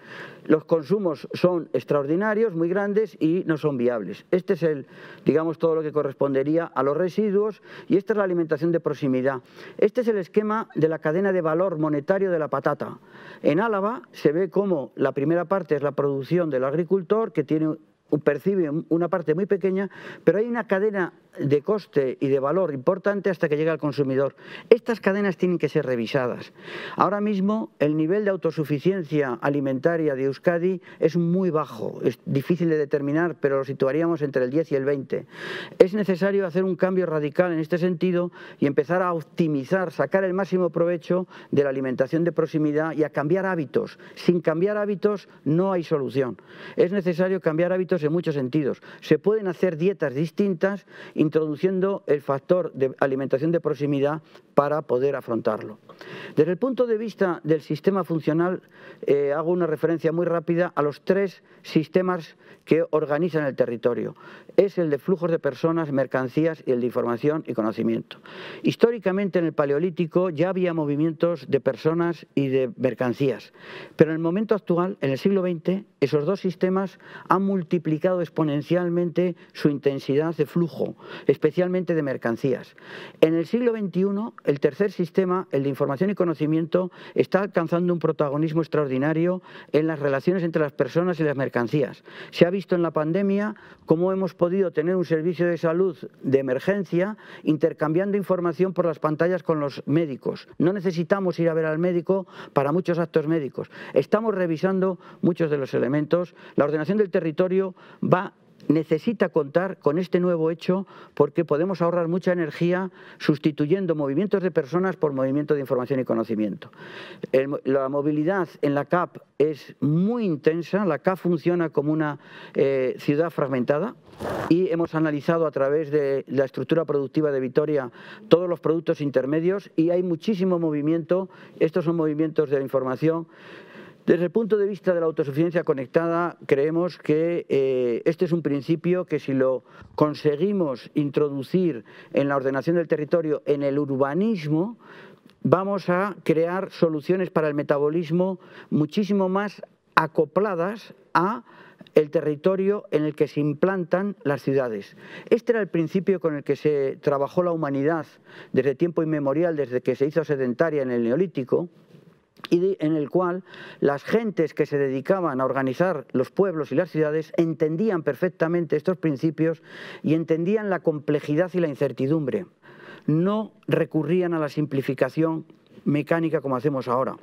Los consumos son extraordinarios, muy grandes y no son viables. Este es el, digamos, todo lo que correspondería a los residuos y esta es la alimentación de proximidad. Este es el esquema de la cadena de valor monetario de la patata. En Álava se ve cómo la primera parte es la producción del agricultor que tiene percibe una parte muy pequeña, pero hay una cadena de coste y de valor importante hasta que llega al consumidor. Estas cadenas tienen que ser revisadas. Ahora mismo el nivel de autosuficiencia alimentaria de Euskadi es muy bajo, es difícil de determinar, pero lo situaríamos entre el 10 y el 20. Es necesario hacer un cambio radical en este sentido y empezar a optimizar, sacar el máximo provecho de la alimentación de proximidad y a cambiar hábitos. Sin cambiar hábitos no hay solución. Es necesario cambiar hábitos en muchos sentidos. Se pueden hacer dietas distintas introduciendo el factor de alimentación de proximidad para poder afrontarlo. Desde el punto de vista del sistema funcional, eh, hago una referencia muy rápida a los tres sistemas que organizan el territorio. Es el de flujos de personas, mercancías y el de información y conocimiento. Históricamente en el Paleolítico ya había movimientos de personas y de mercancías, pero en el momento actual, en el siglo XX, esos dos sistemas han multiplicado exponencialmente su intensidad de flujo especialmente de mercancías. En el siglo XXI, el tercer sistema, el de información y conocimiento, está alcanzando un protagonismo extraordinario en las relaciones entre las personas y las mercancías. Se ha visto en la pandemia cómo hemos podido tener un servicio de salud de emergencia intercambiando información por las pantallas con los médicos. No necesitamos ir a ver al médico para muchos actos médicos. Estamos revisando muchos de los elementos. La ordenación del territorio va necesita contar con este nuevo hecho porque podemos ahorrar mucha energía sustituyendo movimientos de personas por movimientos de información y conocimiento. la movilidad en la CAP es muy intensa, la CAP funciona como una eh, ciudad fragmentada y hemos analizado a través de la estructura productiva de Vitoria todos los productos intermedios y hay muchísimo movimiento, estos son movimientos de la información, desde el punto de vista de la autosuficiencia conectada, creemos que eh, este es un principio que si lo conseguimos introducir en la ordenación del territorio, en el urbanismo, vamos a crear soluciones para el metabolismo muchísimo más acopladas a el territorio en el que se implantan las ciudades. Este era el principio con el que se trabajó la humanidad desde tiempo inmemorial, desde que se hizo sedentaria en el Neolítico, y en el cual las gentes que se dedicaban a organizar los pueblos y las ciudades entendían perfectamente estos principios y entendían la complejidad y la incertidumbre. No recurrían a la simplificación mecánica como hacemos ahora.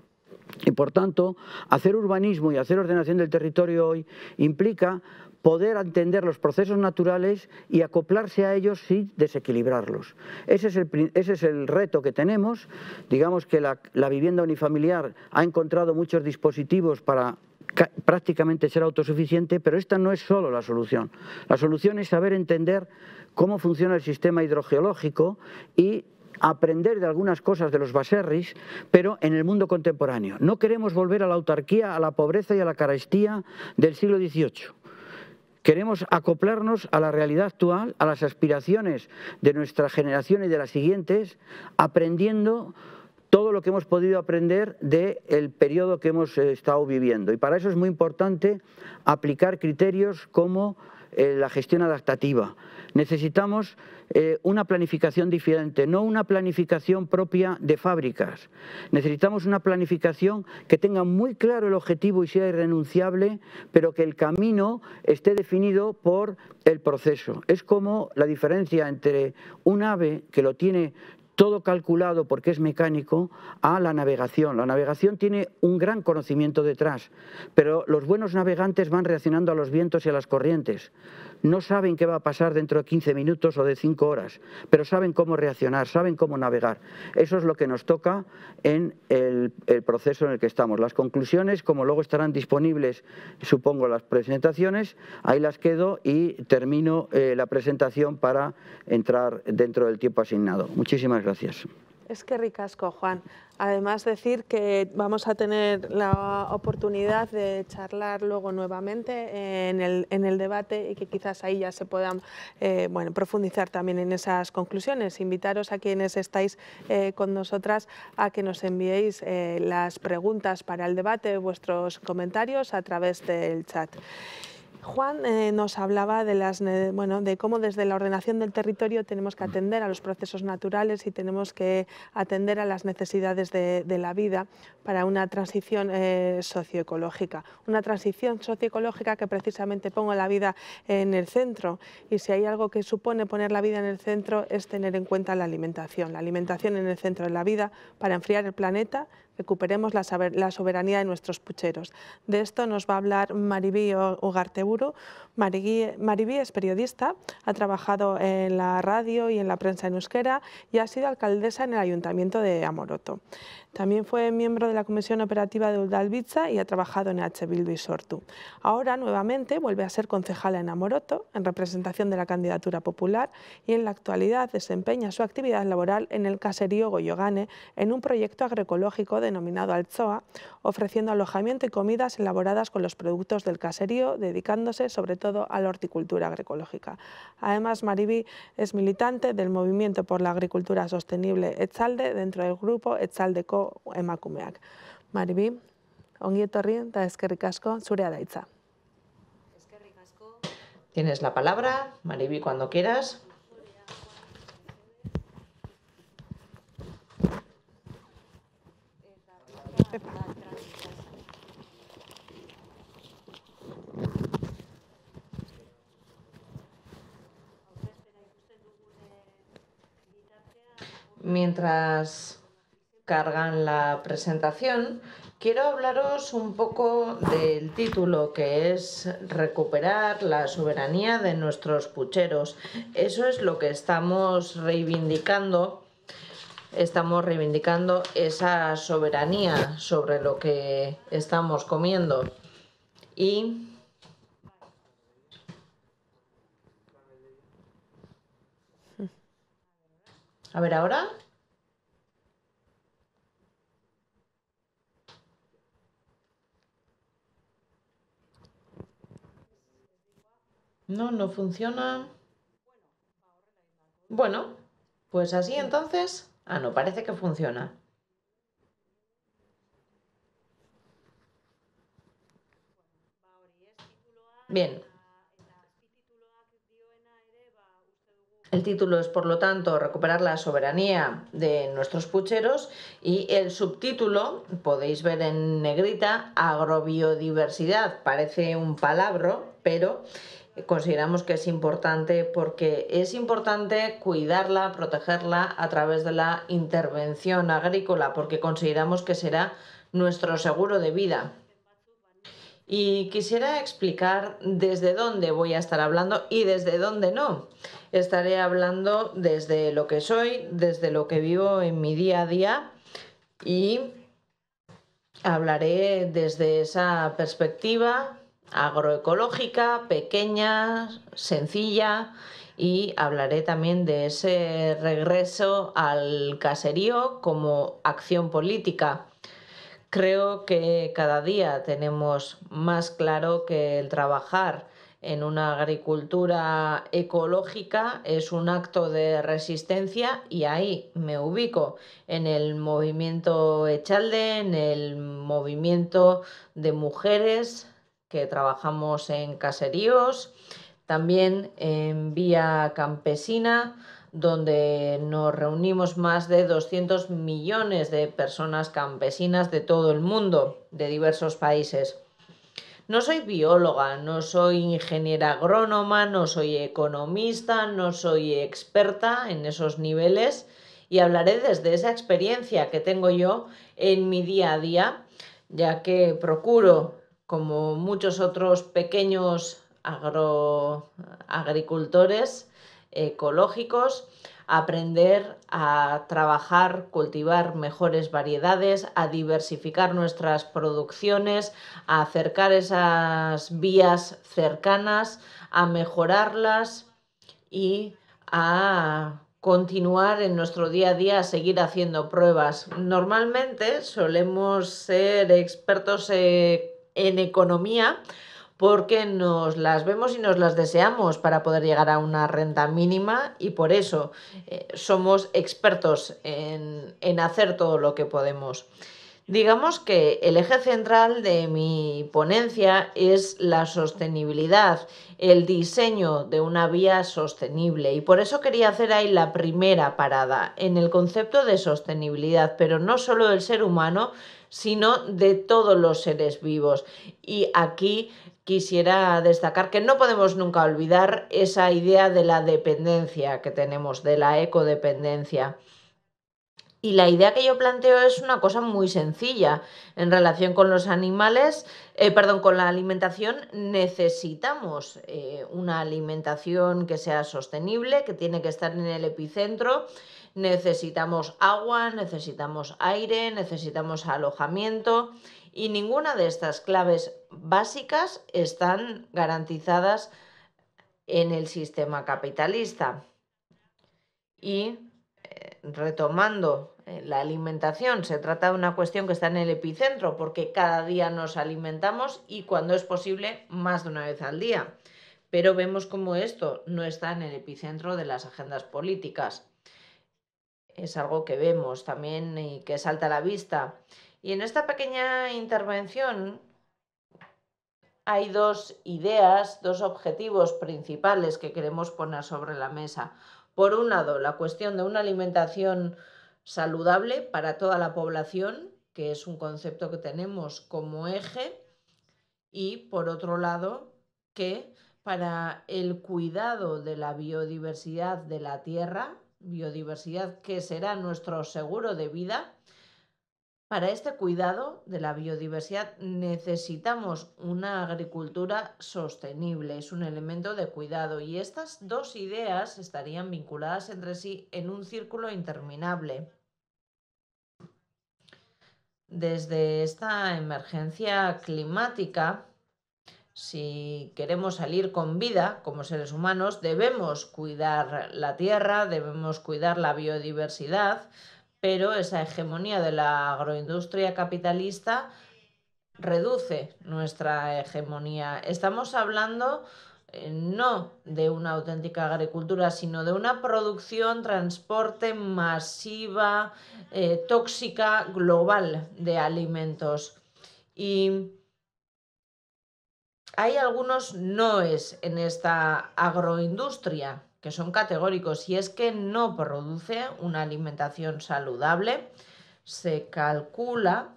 Y por tanto, hacer urbanismo y hacer ordenación del territorio hoy implica poder entender los procesos naturales y acoplarse a ellos sin desequilibrarlos. Ese es el, reto que tenemos. Digamos que la, vivienda unifamiliar ha encontrado muchos dispositivos para prácticamente ser autosuficiente, pero esta no es solo la solución. La solución es saber entender cómo funciona el sistema hidrogeológico y aprender de algunas cosas de los baserris, pero en el mundo contemporáneo. No queremos volver a la autarquía, a la pobreza y a la carestía del siglo XVIII. Queremos acoplarnos a la realidad actual, a las aspiraciones de nuestra generación y de las siguientes, aprendiendo todo lo que hemos podido aprender del periodo que hemos eh, estado viviendo. Y para eso es muy importante aplicar criterios como eh, la gestión adaptativa. Necesitamos eh, una planificación diferente, no una planificación propia de fábricas. Necesitamos una planificación que tenga muy claro el objetivo y sea irrenunciable, pero que el camino esté definido por el proceso. Es como la diferencia entre un ave que lo tiene todo calculado porque es mecánico, a la navegación. La navegación tiene un gran conocimiento detrás, pero los buenos navegantes van reaccionando a los vientos y a las corrientes. No saben qué va a pasar dentro de 15 minutos o de 5 horas, pero saben cómo reaccionar, saben cómo navegar. Eso es lo que nos toca en el, proceso en el que estamos. Las conclusiones, como luego estarán disponibles, supongo, las presentaciones, ahí las quedo y termino eh, la presentación para entrar dentro del tiempo asignado. Muchísimas gracias. Es que ricasco, Juan. Además, decir que vamos a tener la oportunidad de charlar luego nuevamente en el, debate y que quizás ahí ya se puedan eh, bueno, profundizar también en esas conclusiones. Invitaros a quienes estáis eh, con nosotras a que nos enviéis eh, las preguntas para el debate, vuestros comentarios a través del chat. Juan eh, nos hablaba de, las, de cómo desde la ordenación del territorio tenemos que atender a los procesos naturales y tenemos que atender a las necesidades de, la vida para una transición eh, socioecológica. Una transición socioecológica que precisamente ponga la vida en el centro y si hay algo que supone poner la vida en el centro es tener en cuenta la alimentación. La alimentación en el centro de la vida para enfriar el planeta, recuperemos la, soberanía de nuestros pucheros. De esto nos va a hablar Maribí Ugarteburu. Maribí, Maribí es periodista, ha trabajado en la radio y en la prensa en euskera y ha sido alcaldesa en el ayuntamiento de Amoroto. También fue miembro de la Comisión Operativa de Udalbiza y ha trabajado en H. Bildu y Sortu. Ahora, nuevamente, vuelve a ser concejala en Amoroto, en representación de la candidatura popular, y en la actualidad desempeña su actividad laboral en el caserío Goyogane, en un proyecto agroecológico de denominado Alzoa, ofreciendo alojamiento y comidas elaboradas con los productos del caserío, dedicándose sobre todo a la horticultura agroecológica. Además, Maribí es militante del Movimiento por la Agricultura Sostenible Etzalde dentro del grupo Etzaldeko Emakumeak. Maribí, ongi etorri eta eskerrik asko Tienes la palabra, Maribí, cuando quieras. Mientras cargan la presentación, quiero hablaros un poco del título que es recuperar la soberanía de nuestros pucheros. Eso es lo que estamos reivindicando estamos reivindicando esa soberanía sobre lo que estamos comiendo. Y A ver ahora. No, no funciona. Bueno, pues así entonces. Ah, no, parece que funciona. Bien. El título es, por lo tanto, recuperar la soberanía de nuestros pucheros y el subtítulo, podéis ver en negrita, agrobiodiversidad. Parece un palabro, pero consideramos que es importante porque es importante cuidarla, protegerla a través de la intervención agrícola, porque consideramos que será nuestro seguro de vida. Y quisiera explicar desde dónde voy a estar hablando y desde dónde no. Estaré hablando desde lo que soy, desde lo que vivo en mi día a día y hablaré desde esa perspectiva agroecológica, pequeña, sencilla y hablaré también de ese regreso al caserío como acción política. Creo que cada día tenemos más claro que el trabajar en una agricultura ecológica es un acto de resistencia y ahí me ubico en el movimiento Echalde, en el movimiento de mujeres que trabajamos en caseríos, también en vía campesina, donde nos reunimos más de 200 millones de personas campesinas de todo el mundo, de diversos países. No soy bióloga, no soy ingeniera agrónoma, no soy economista, no soy experta en esos niveles y hablaré desde esa experiencia que tengo yo en mi día a día, ya que procuro como muchos otros pequeños agro, agricultores ecológicos, aprender a trabajar, cultivar mejores variedades, a diversificar nuestras producciones, a acercar esas vías cercanas, a mejorarlas y a continuar en nuestro día a día a seguir haciendo pruebas. Normalmente solemos ser expertos en economía porque nos las vemos y nos las deseamos para poder llegar a una renta mínima y por eso eh, somos expertos en, en hacer todo lo que podemos. Digamos que el eje central de mi ponencia es la sostenibilidad, el diseño de una vía sostenible y por eso quería hacer ahí la primera parada en el concepto de sostenibilidad, pero no solo del ser humano, sino de todos los seres vivos. Y aquí quisiera destacar que no podemos nunca olvidar esa idea de la dependencia que tenemos, de la ecodependencia. Y la idea que yo planteo es una cosa muy sencilla. En relación con los animales, eh, perdón, con la alimentación, necesitamos eh, una alimentación que sea sostenible, que tiene que estar en el epicentro necesitamos agua, necesitamos aire, necesitamos alojamiento y ninguna de estas claves básicas están garantizadas en el sistema capitalista. Y eh, retomando eh, la alimentación, se trata de una cuestión que está en el epicentro porque cada día nos alimentamos y cuando es posible más de una vez al día. Pero vemos como esto no está en el epicentro de las agendas políticas es algo que vemos también y que salta a la vista. Y en esta pequeña intervención hay dos ideas, dos objetivos principales que queremos poner sobre la mesa. Por un lado, la cuestión de una alimentación saludable para toda la población, que es un concepto que tenemos como eje, y por otro lado, que para el cuidado de la biodiversidad de la Tierra, biodiversidad que será nuestro seguro de vida, para este cuidado de la biodiversidad necesitamos una agricultura sostenible, es un elemento de cuidado y estas dos ideas estarían vinculadas entre sí en un círculo interminable. Desde esta emergencia climática, si queremos salir con vida como seres humanos, debemos cuidar la tierra, debemos cuidar la biodiversidad, pero esa hegemonía de la agroindustria capitalista reduce nuestra hegemonía. Estamos hablando eh, no de una auténtica agricultura, sino de una producción, transporte masiva, eh, tóxica, global de alimentos. Y hay algunos noes en esta agroindustria que son categóricos y es que no produce una alimentación saludable. Se calcula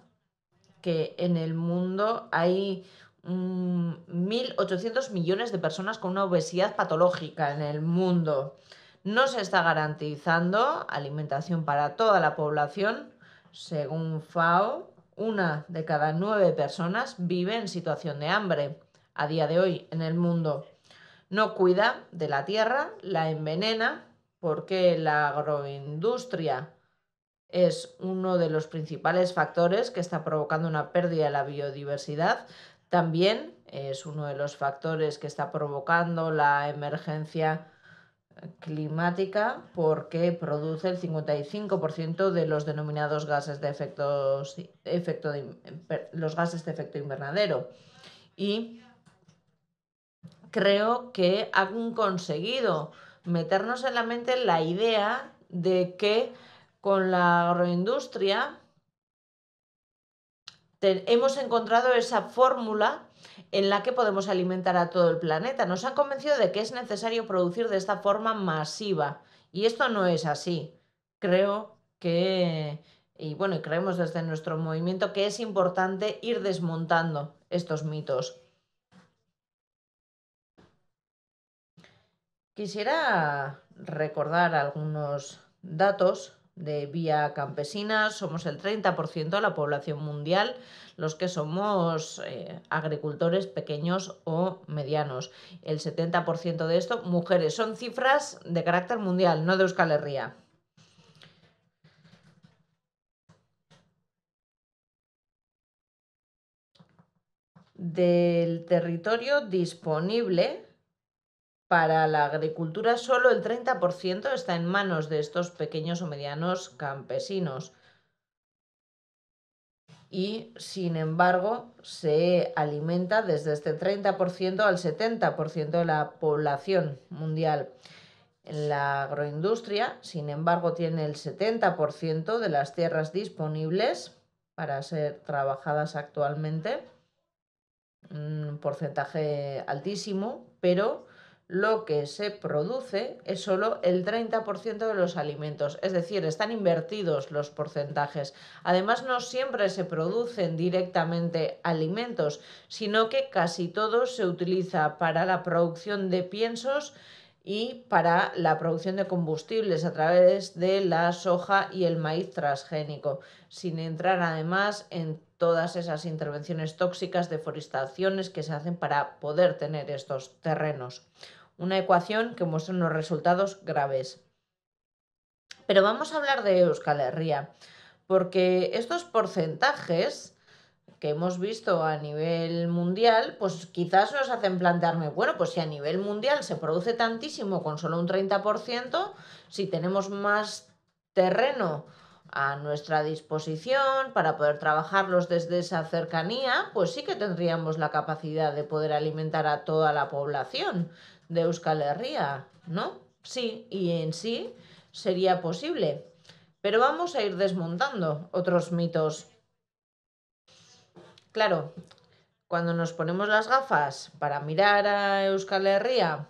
que en el mundo hay 1.800 mm, millones de personas con una obesidad patológica en el mundo. No se está garantizando alimentación para toda la población. Según FAO, una de cada nueve personas vive en situación de hambre a día de hoy en el mundo. No cuida de la tierra, la envenena, porque la agroindustria es uno de los principales factores que está provocando una pérdida de la biodiversidad. También es uno de los factores que está provocando la emergencia climática porque produce el 55% de los denominados gases de efecto los gases de efecto invernadero y creo que han conseguido meternos en la mente la idea de que con la agroindustria hemos encontrado esa fórmula en la que podemos alimentar a todo el planeta. Nos han convencido de que es necesario producir de esta forma masiva. Y esto no es así. Creo que, y bueno, creemos desde nuestro movimiento que es importante ir desmontando estos mitos. Quisiera recordar algunos datos de vía campesina. Somos el 30% de la población mundial, los que somos eh, agricultores pequeños o medianos. El 70% de esto, mujeres. Son cifras de carácter mundial, no de Euskal Herria. Del territorio disponible para la agricultura solo el 30% está en manos de estos pequeños o medianos campesinos. Y, sin embargo, se alimenta desde este 30% al 70% de la población mundial. La agroindustria, sin embargo, tiene el 70% de las tierras disponibles para ser trabajadas actualmente, un porcentaje altísimo, pero lo que se produce es solo el 30% de los alimentos, es decir, están invertidos los porcentajes. Además, no siempre se producen directamente alimentos, sino que casi todo se utiliza para la producción de piensos y para la producción de combustibles a través de la soja y el maíz transgénico, sin entrar además en todas esas intervenciones tóxicas, deforestaciones que se hacen para poder tener estos terrenos una ecuación que muestra unos resultados graves. Pero vamos a hablar de Euskal Herria, porque estos porcentajes que hemos visto a nivel mundial, pues quizás nos hacen plantearme, bueno, pues si a nivel mundial se produce tantísimo con solo un 30%, si tenemos más terreno a nuestra disposición para poder trabajarlos desde esa cercanía, pues sí que tendríamos la capacidad de poder alimentar a toda la población de Euskal Herria, ¿no? Sí, y en sí sería posible. Pero vamos a ir desmontando otros mitos. Claro, cuando nos ponemos las gafas para mirar a Euskal Herria,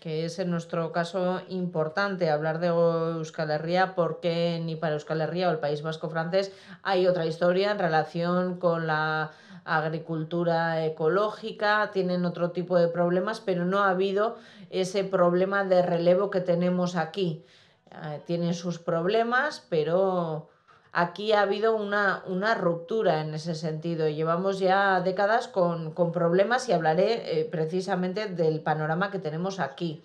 que es en nuestro caso importante hablar de Euskal Herria porque ni para Euskal Herria o el País Vasco francés hay otra historia en relación con la agricultura ecológica, tienen otro tipo de problemas, pero no ha habido ese problema de relevo que tenemos aquí. Eh, tienen sus problemas, pero aquí ha habido una, ruptura en ese sentido. Llevamos ya décadas con, problemas y hablaré eh, precisamente del panorama que tenemos aquí.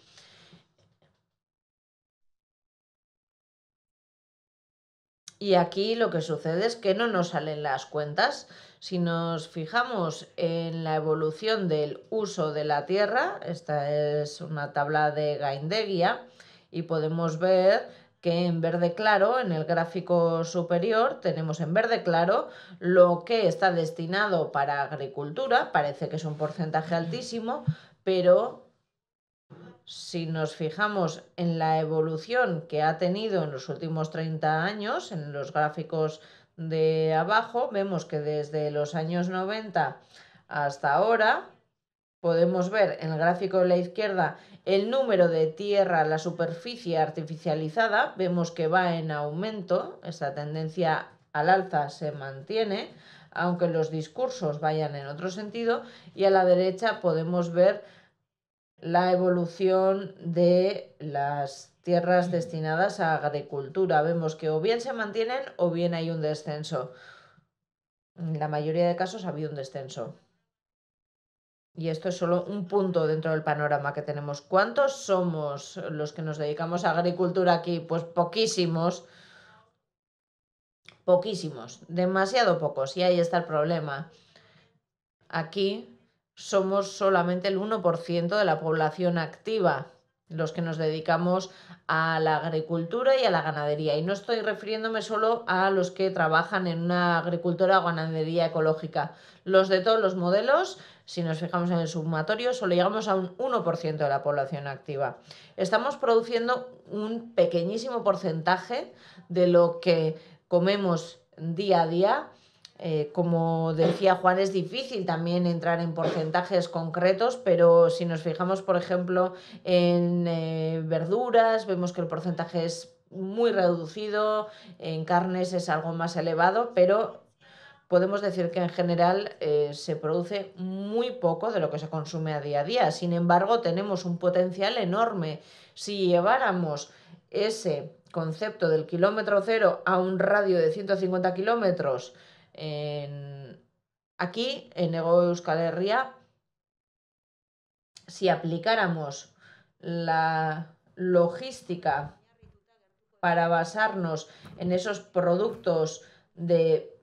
Y aquí lo que sucede es que no nos salen las cuentas. Si nos fijamos en la evolución del uso de la tierra, esta es una tabla de Gaindegia, y podemos ver que en verde claro, en el gráfico superior, tenemos en verde claro lo que está destinado para agricultura, parece que es un porcentaje altísimo, pero si nos fijamos en la evolución que ha tenido en los últimos 30 años, en los gráficos de abajo vemos que desde los años 90 hasta ahora podemos ver en el gráfico de la izquierda el número de tierra, la superficie artificializada, vemos que va en aumento, esta tendencia al alza se mantiene, aunque los discursos vayan en otro sentido, y a la derecha podemos ver la evolución de las tierras destinadas a agricultura. Vemos que o bien se mantienen o bien hay un descenso. En la mayoría de casos ha habido un descenso. Y esto es solo un punto dentro del panorama que tenemos. ¿Cuántos somos los que nos dedicamos a agricultura aquí? Pues poquísimos. Poquísimos. Demasiado pocos. Y ahí está el problema. Aquí somos solamente el 1% de la población activa los que nos dedicamos a la agricultura y a la ganadería. Y no estoy refiriéndome solo a los que trabajan en una agricultura o ganadería ecológica. Los de todos los modelos, si nos fijamos en el sumatorio, solo llegamos a un 1% de la población activa. Estamos produciendo un pequeñísimo porcentaje de lo que comemos día a día eh, como decía Juan, es difícil también entrar en porcentajes concretos, pero si nos fijamos, por ejemplo, en eh, verduras, vemos que el porcentaje es muy reducido, en carnes es algo más elevado, pero podemos decir que en general eh, se produce muy poco de lo que se consume a día a día. Sin embargo, tenemos un potencial enorme. Si lleváramos ese concepto del kilómetro cero a un radio de 150 kilómetros, en, aquí, en Ego Euskal Herria, si aplicáramos la logística para basarnos en esos productos de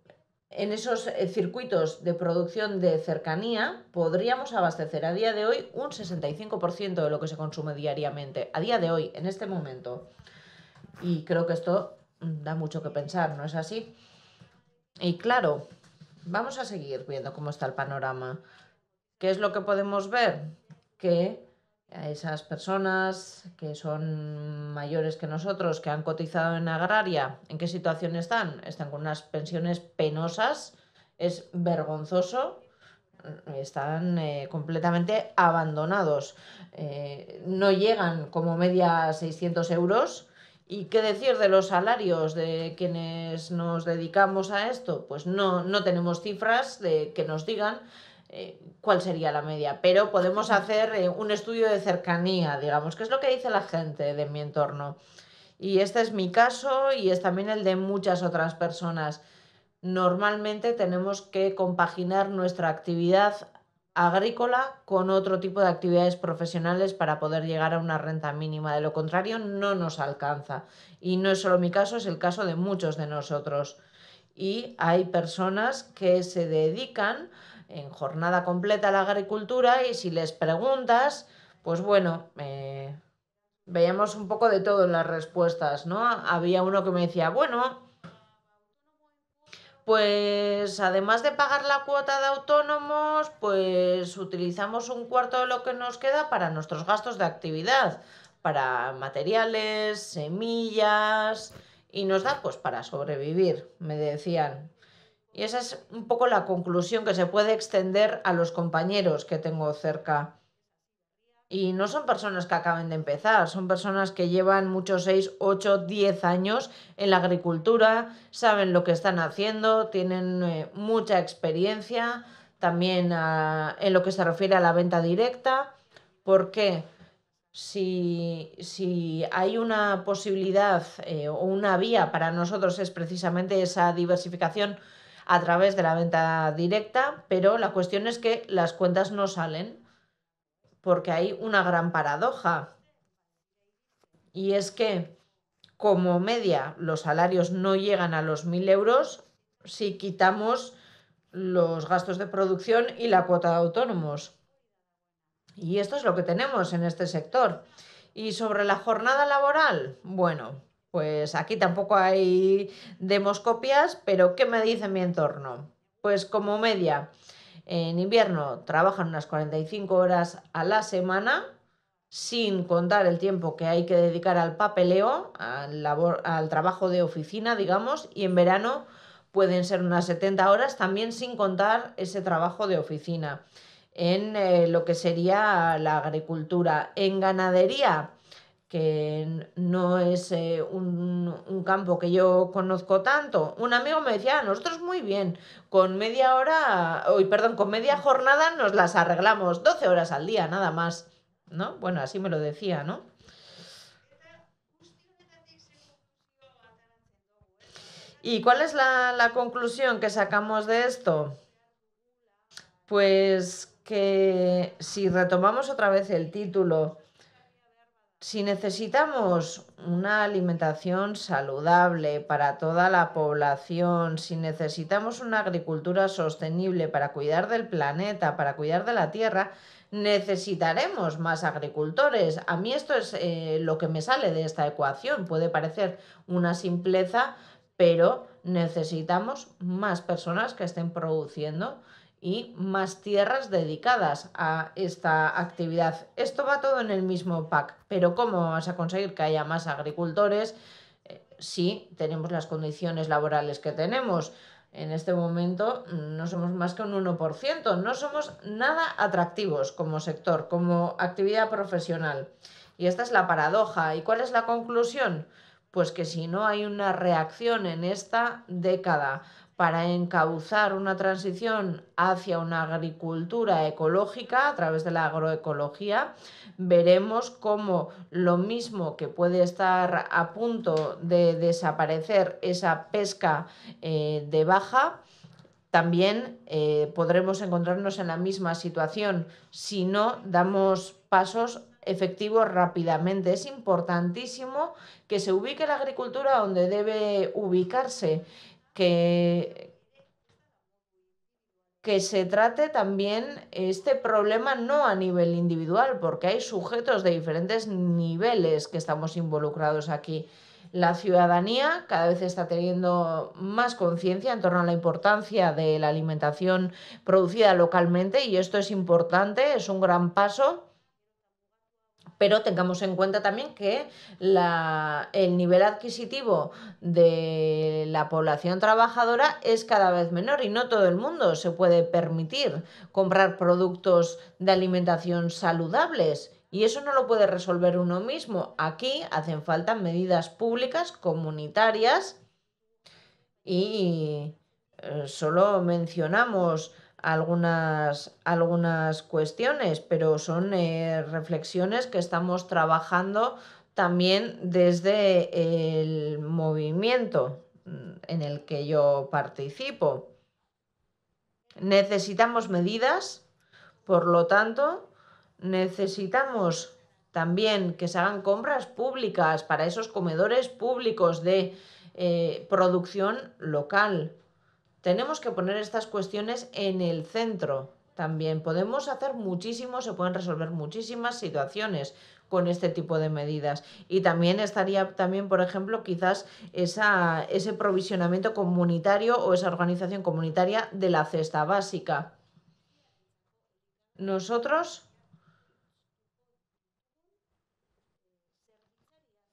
en esos eh, circuitos de producción de cercanía podríamos abastecer a día de hoy un 65% de lo que se consume diariamente, a día de hoy, en este momento. Y creo que esto mm, da mucho que pensar, ¿no es así? Y claro, vamos a seguir viendo cómo está el panorama. ¿Qué es lo que podemos ver? Que a esas personas que son mayores que nosotros, que han cotizado en agraria, ¿en qué situación están? Están con unas pensiones penosas, es vergonzoso, están eh, completamente abandonados, eh, no llegan como media 600 euros ¿Y qué decir de los salarios de quienes nos dedicamos a esto? Pues no, no tenemos cifras de que nos digan eh, cuál sería la media, pero podemos hacer eh, un estudio de cercanía, digamos, que es lo que dice la gente de mi entorno. Y este es mi caso y es también el de muchas otras personas. Normalmente tenemos que compaginar nuestra actividad agrícola con otro tipo de actividades profesionales para poder llegar a una renta mínima. De lo contrario, no nos alcanza. Y no es solo mi caso, es el caso de muchos de nosotros. Y hay personas que se dedican en jornada completa a la agricultura y si les preguntas, pues bueno, eh, veíamos un poco de todo en las respuestas, ¿no? Había uno que me decía, bueno, pues además de pagar la cuota de autónomos, pues utilizamos un cuarto de lo que nos queda para nuestros gastos de actividad, para materiales, semillas y nos da pues para sobrevivir, me decían. Y esa es un poco la conclusión que se puede extender a los compañeros que tengo cerca. Y no son personas que acaben de empezar, son personas que llevan muchos 6, 8, 10 años en la agricultura, saben lo que están haciendo, tienen eh, mucha experiencia también ah, en lo que se refiere a la venta directa. porque Si, hay una posibilidad eh, o una vía para nosotros es precisamente esa diversificación a través de la venta directa, pero la cuestión es que las cuentas no salen porque hay una gran paradoja. Y es que, como media, los salarios no llegan a los 1.000 euros si quitamos los gastos de producción y la cuota de autónomos. Y esto es lo que tenemos en este sector. Y sobre la jornada laboral, bueno, pues aquí tampoco hay demoscopias, pero ¿qué me dice mi entorno? Pues como media, en invierno trabajan unas 45 horas a la semana, sin contar el tiempo que hay que dedicar al papeleo, al, trabajo de oficina, digamos, y en verano pueden ser unas 70 horas, también sin contar ese trabajo de oficina en eh, lo que sería la agricultura. En ganadería, que no es eh, un, campo que yo conozco tanto. Un amigo me decía, ah, nosotros muy bien, con media hora, hoy perdón, con media jornada nos las arreglamos, 12 horas al día, nada más, ¿no? Bueno, así me lo decía, ¿no? ¿Y cuál es la, la conclusión que sacamos de esto? Pues que si retomamos otra vez el título, si necesitamos una alimentación saludable para toda la población, si necesitamos una agricultura sostenible para cuidar del planeta, para cuidar de la tierra, necesitaremos más agricultores. A mí esto es eh, lo que me sale de esta ecuación. Puede parecer una simpleza, pero necesitamos más personas que estén produciendo y más tierras dedicadas a esta actividad. Esto va todo en el mismo pack, pero ¿cómo vas a conseguir que haya más agricultores eh, si tenemos las condiciones laborales que tenemos? En este momento mm, no somos más que un 1%, no somos nada atractivos como sector, como actividad profesional. Y esta es la paradoja. ¿Y cuál es la conclusión? Pues que si no hay una reacción en esta década para encauzar una transición hacia una agricultura ecológica a través de la agroecología. Veremos cómo lo mismo que puede estar a punto de desaparecer esa pesca eh, de baja, también eh, podremos encontrarnos en la misma situación si no damos pasos efectivos rápidamente. Es importantísimo que se ubique la agricultura donde debe ubicarse que, que se trate también este problema no a nivel individual, porque hay sujetos de diferentes niveles que estamos involucrados aquí. La ciudadanía cada vez está teniendo más conciencia en torno a la importancia de la alimentación producida localmente y esto es importante, es un gran paso pero tengamos en cuenta también que el nivel adquisitivo de la población trabajadora es cada vez menor y no todo el mundo se puede permitir comprar productos de alimentación saludables. Y eso no lo puede resolver uno mismo. Aquí hacen falta medidas públicas, comunitarias, y eh, solo mencionamos algunas, algunas cuestiones, pero son eh, reflexiones que estamos trabajando también desde el movimiento en el que yo participo. Necesitamos medidas, por lo tanto, necesitamos también que se hagan compras públicas para esos comedores públicos de eh, producción local tenemos que poner estas cuestiones en el centro también. Podemos hacer muchísimo, se pueden resolver muchísimas situaciones con este tipo de medidas. Y también estaría también, por ejemplo, quizás esa, ese provisionamiento comunitario o esa organización comunitaria de la cesta básica. Nosotros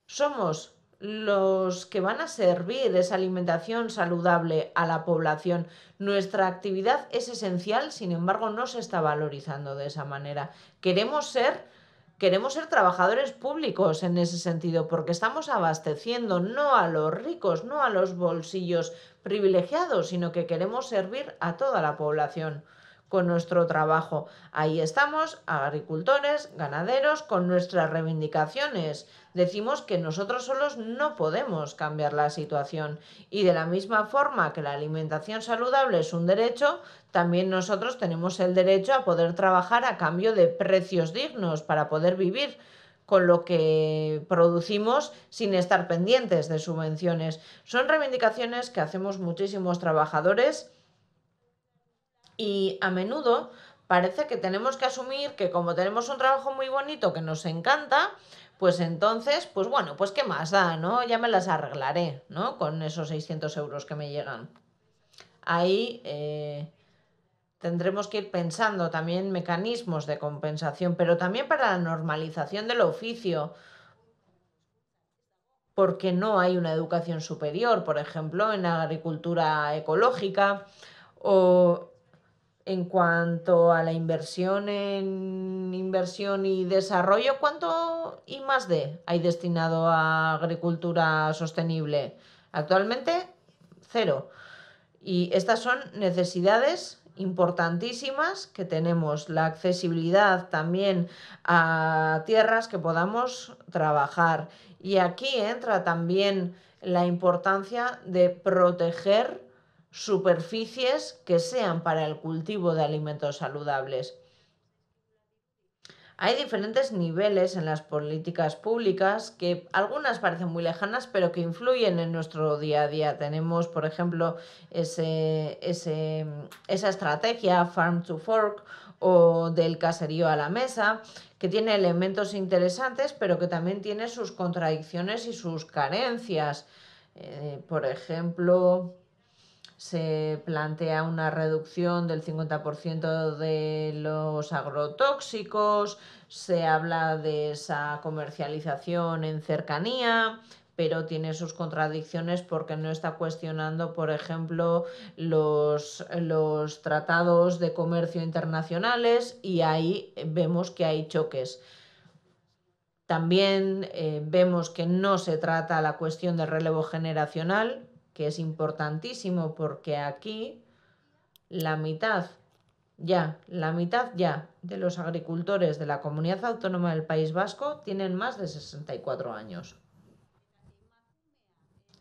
somos los que van a servir esa alimentación saludable a la población. Nuestra actividad es esencial, sin embargo, no se está valorizando de esa manera. Queremos ser queremos ser trabajadores públicos en ese sentido, porque estamos abasteciendo no a los ricos, no a los bolsillos privilegiados, sino que queremos servir a toda la población con nuestro trabajo. Ahí estamos, agricultores, ganaderos, con nuestras reivindicaciones. Decimos que nosotros solos no podemos cambiar la situación y de la misma forma que la alimentación saludable es un derecho, también nosotros tenemos el derecho a poder trabajar a cambio de precios dignos para poder vivir con lo que producimos sin estar pendientes de subvenciones. Son reivindicaciones que hacemos muchísimos trabajadores y a menudo parece que tenemos que asumir que como tenemos un trabajo muy bonito que nos encanta, pues entonces, pues bueno, pues qué más da, ¿no? Ya me las arreglaré, ¿no? Con esos 600 euros que me llegan. Ahí eh, tendremos que ir pensando también mecanismos de compensación, pero también para la normalización del oficio porque no hay una educación superior, por ejemplo, en agricultura ecológica o en cuanto a la inversión en inversión y desarrollo, ¿cuánto y más de hay destinado a agricultura sostenible? Actualmente, cero. Y estas son necesidades importantísimas que tenemos, la accesibilidad también a tierras que podamos trabajar. Y aquí entra también la importancia de proteger superficies que sean para el cultivo de alimentos saludables. Hay diferentes niveles en las políticas públicas que algunas parecen muy lejanas, pero que influyen en nuestro día a día. Tenemos, por ejemplo, esa estrategia Farm to Fork o del caserío a la mesa, que tiene elementos interesantes, pero que también tiene sus contradicciones y sus carencias. Eh, por ejemplo, se plantea una reducción del 50% de los agrotóxicos, se habla de esa comercialización en cercanía, pero tiene sus contradicciones porque no está cuestionando, por ejemplo, los, tratados de comercio internacionales y ahí vemos que hay choques. También eh, vemos que no se trata la cuestión del relevo generacional, es importantísimo porque aquí la mitad, ya, la mitad ya de los agricultores de la comunidad autónoma del País Vasco tienen más de 64 años.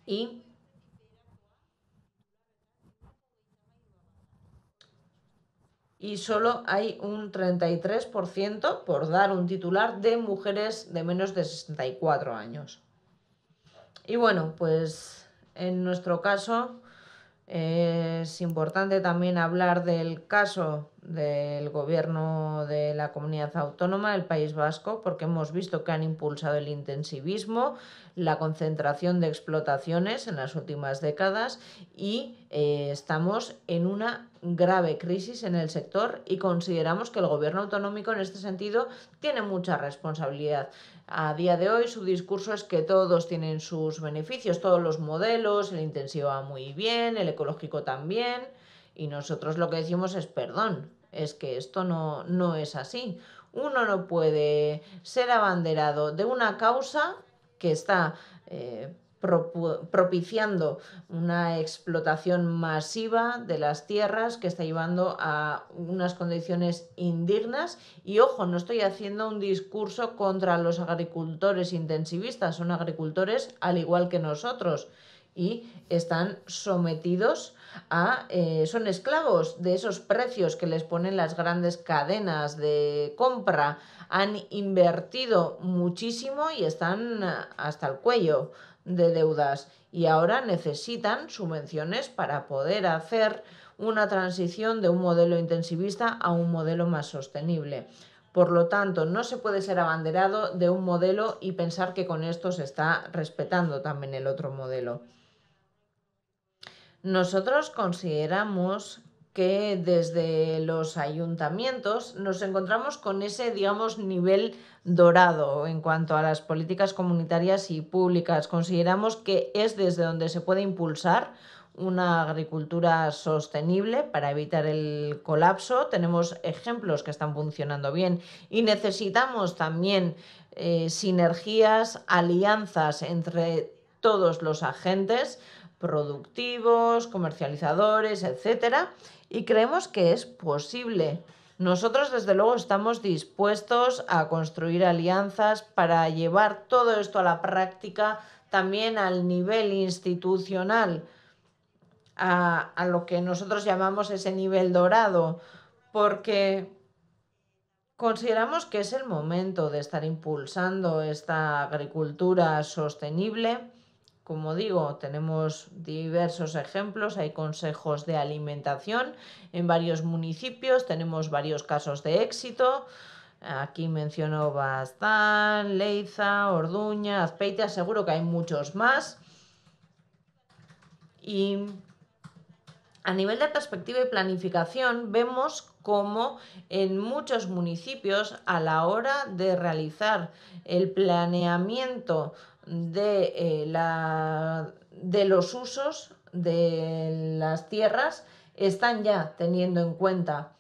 Y y solo hay un 33%, por dar un titular, de mujeres de menos de 64 años. Y bueno, pues en nuestro caso, es importante también hablar del caso del gobierno de la comunidad autónoma del País Vasco, porque hemos visto que han impulsado el intensivismo, la concentración de explotaciones en las últimas décadas y eh, estamos en una grave crisis en el sector y consideramos que el gobierno autonómico en este sentido tiene mucha responsabilidad. A día de hoy su discurso es que todos tienen sus beneficios, todos los modelos, el intensivo va muy bien, el ecológico también y nosotros lo que decimos es perdón, es que esto no, es así. Uno no puede ser abanderado de una causa que está eh, propiciando una explotación masiva de las tierras que está llevando a unas condiciones indignas. Y ojo, no estoy haciendo un discurso contra los agricultores intensivistas, son agricultores al igual que nosotros y están sometidos eh, son esclavos de esos precios que les ponen las grandes cadenas de compra. Han invertido muchísimo y están eh, hasta el cuello de deudas y ahora necesitan subvenciones para poder hacer una transición de un modelo intensivista a un modelo más sostenible. Por lo tanto, no se puede ser abanderado de un modelo y pensar que con esto se está respetando también el otro modelo. Nosotros consideramos que desde los ayuntamientos nos encontramos con ese, digamos, nivel dorado en cuanto a las políticas comunitarias y públicas. Consideramos que es desde donde se puede impulsar una agricultura sostenible para evitar el colapso. Tenemos ejemplos que están funcionando bien y necesitamos también eh, sinergias, alianzas entre todos los agentes productivos, comercializadores, etcétera, y creemos que es posible. Nosotros, desde luego, estamos dispuestos a construir alianzas para llevar todo esto a la práctica también al nivel institucional, a, a lo que nosotros llamamos ese nivel dorado, porque consideramos que es el momento de estar impulsando esta agricultura sostenible como digo, tenemos diversos ejemplos, hay consejos de alimentación en varios municipios, tenemos varios casos de éxito. Aquí menciono Bastán, Leiza, Orduña, Azpeite, aseguro que hay muchos más. Y a nivel de perspectiva y planificación vemos cómo en muchos municipios a la hora de realizar el planeamiento eh, de, los usos de las tierras están ya teniendo en cuenta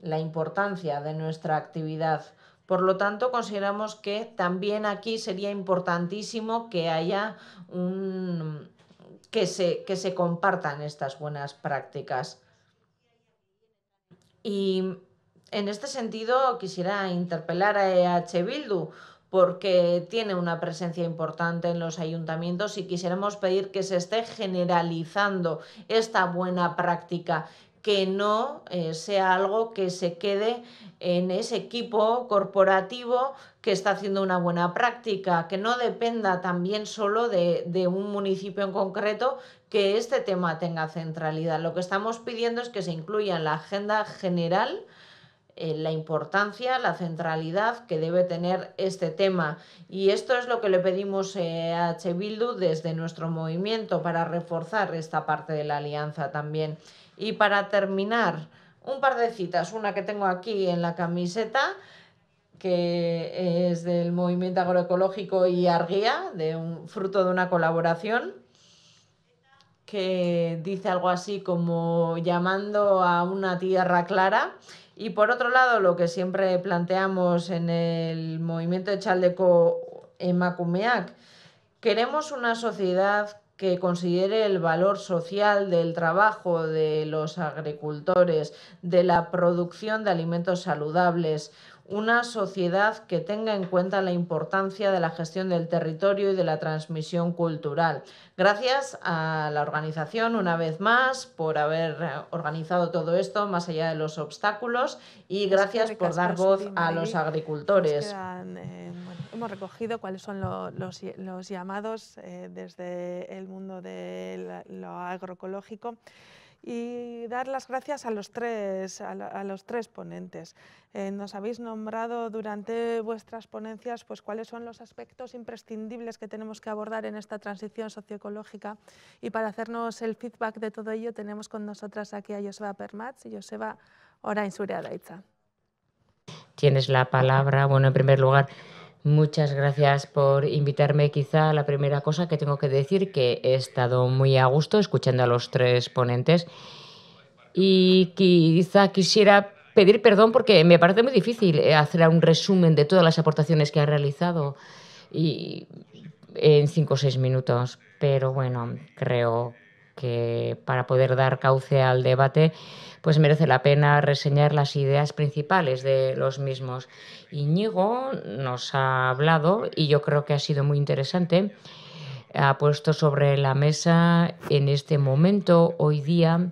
la importancia de nuestra actividad. Por lo tanto, consideramos que también aquí sería importantísimo que haya un que se, que se compartan estas buenas prácticas. Y en este sentido quisiera interpelar a EH Bildu porque tiene una presencia importante en los ayuntamientos y quisiéramos pedir que se esté generalizando esta buena práctica que no eh, sea algo que se quede en ese equipo corporativo que está haciendo una buena práctica, que no dependa también solo de, un municipio en concreto que este tema tenga centralidad. Lo que estamos pidiendo es que se incluya en la agenda general eh, la importancia, la centralidad que debe tener este tema. Y esto es lo que le pedimos eh, a H. desde nuestro movimiento para reforzar esta parte de la alianza también. Y para terminar, un par de citas, una que tengo aquí en la camiseta que es del movimiento agroecológico y Arguía, de un, fruto de una colaboración, que dice algo así como llamando a una tierra clara y por otro lado, lo que siempre planteamos en el movimiento de Chaldeco en Macumeac, queremos una sociedad que considere el valor social del trabajo de los agricultores, de la producción de alimentos saludables, una sociedad que tenga en cuenta la importancia de la gestión del territorio y de la transmisión cultural. Gracias a la organización una vez más por haber eh, organizado todo esto más allá de los obstáculos y gracias por dar voz a los agricultores. Eh, hemos recogido cuáles son los, llamados eh, desde el mundo de lo agroecológico y dar las gracias a los tres, a, los tres ponentes. Eh, nos habéis nombrado durante vuestras ponencias pues, cuáles son los aspectos imprescindibles que tenemos que abordar en esta transición socioecológica y para hacernos el feedback de todo ello tenemos con nosotras aquí a Joseba Permatz y Joseba Orainzurea Daitza. Tienes la palabra. Bueno, en primer lugar, Muchas gracias por invitarme. Quizá la primera cosa que tengo que decir que he estado muy a gusto escuchando a los tres ponentes y quizá quisiera pedir perdón porque me parece muy difícil eh, hacer un resumen de todas las aportaciones que ha realizado en cinco o seis minutos. Pero bueno, creo que para poder dar cauce al debate, pues merece la pena reseñar las ideas principales de los mismos. Iñigo nos ha hablado y yo creo que ha sido muy interesante. Ha puesto sobre la mesa en este momento, hoy día,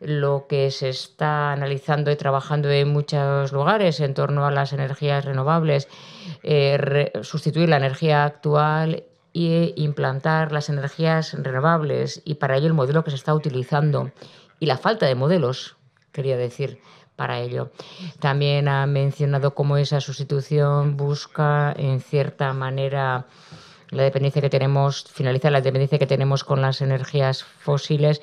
lo que se está analizando y trabajando en muchos lugares en torno a las energías renovables, eh, sustituir la energía actual y implantar las energías renovables y para ello el modelo que se está utilizando y la falta de modelos, quería decir, para ello. También ha mencionado cómo esa sustitución busca en cierta manera la dependencia que tenemos, finaliza la dependencia que tenemos con las energías fósiles.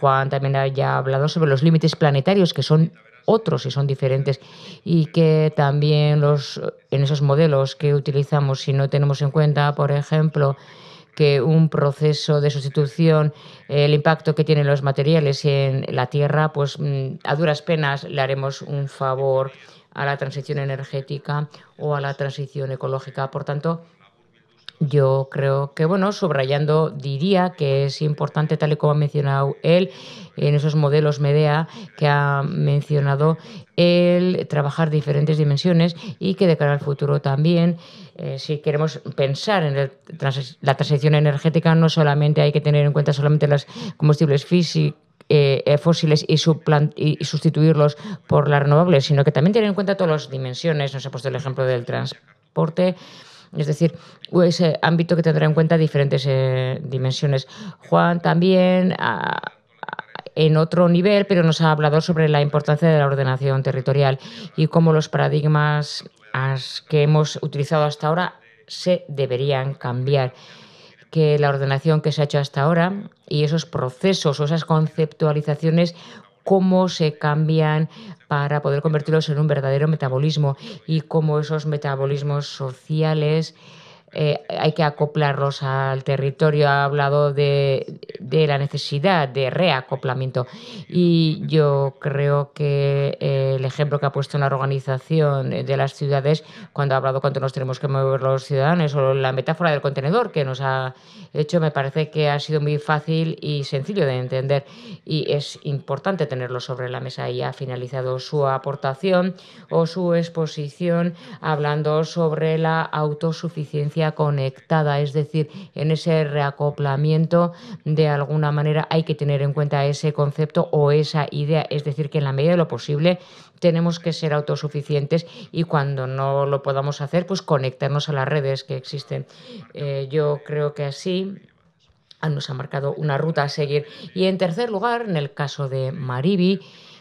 Juan también ya ha hablado sobre los límites planetarios que son otros si son diferentes y que también los, en esos modelos que utilizamos, si no tenemos en cuenta, por ejemplo, que un proceso de sustitución, el impacto que tienen los materiales en la tierra, pues mm, a duras penas le haremos un favor a la transición energética o a la transición ecológica. Por tanto, yo creo que, bueno, subrayando, diría que es importante, tal y como ha mencionado él, en esos modelos MEDEA que ha mencionado, el trabajar diferentes dimensiones y que de cara al futuro también, eh, si queremos pensar en la transición energética, no solamente hay que tener en cuenta solamente los combustibles eh, eh, fósiles y, y, sustituirlos por las renovables, sino que también tener en cuenta todas las dimensiones. Nos ha puesto el ejemplo del transporte es decir, ese ámbito que tendrá en cuenta diferentes eh, dimensiones. Juan también ah, ah, en otro nivel, pero nos ha hablado sobre la importancia de la ordenación territorial y cómo los paradigmas que hemos utilizado hasta ahora se deberían cambiar que la ordenación que se ha hecho hasta ahora y esos procesos o esas conceptualizaciones cómo se cambian para poder convertirlos en un verdadero metabolismo y cómo esos metabolismos sociales eh, hay que acoplarlos al territorio. Ha hablado de, la necesidad de reacoplamiento. Y yo creo que eh, el ejemplo que ha puesto una la organización de las ciudades, cuando ha hablado cuánto nos tenemos que mover los ciudadanos, o la metáfora del contenedor que nos ha hecho, me parece que ha sido muy fácil y sencillo de entender. Y es importante tenerlo sobre la mesa. Y ha finalizado su aportación o su exposición hablando sobre la autosuficiencia conectada, es decir, en ese reacoplamiento de alguna manera hay que tener en cuenta ese concepto o esa idea, es decir, que en la medida de lo posible tenemos que ser autosuficientes y cuando no lo podamos hacer, pues conectarnos a las redes que existen. Eh, yo creo que así nos ha marcado una ruta a seguir. Y en tercer lugar, en el caso de Maribi,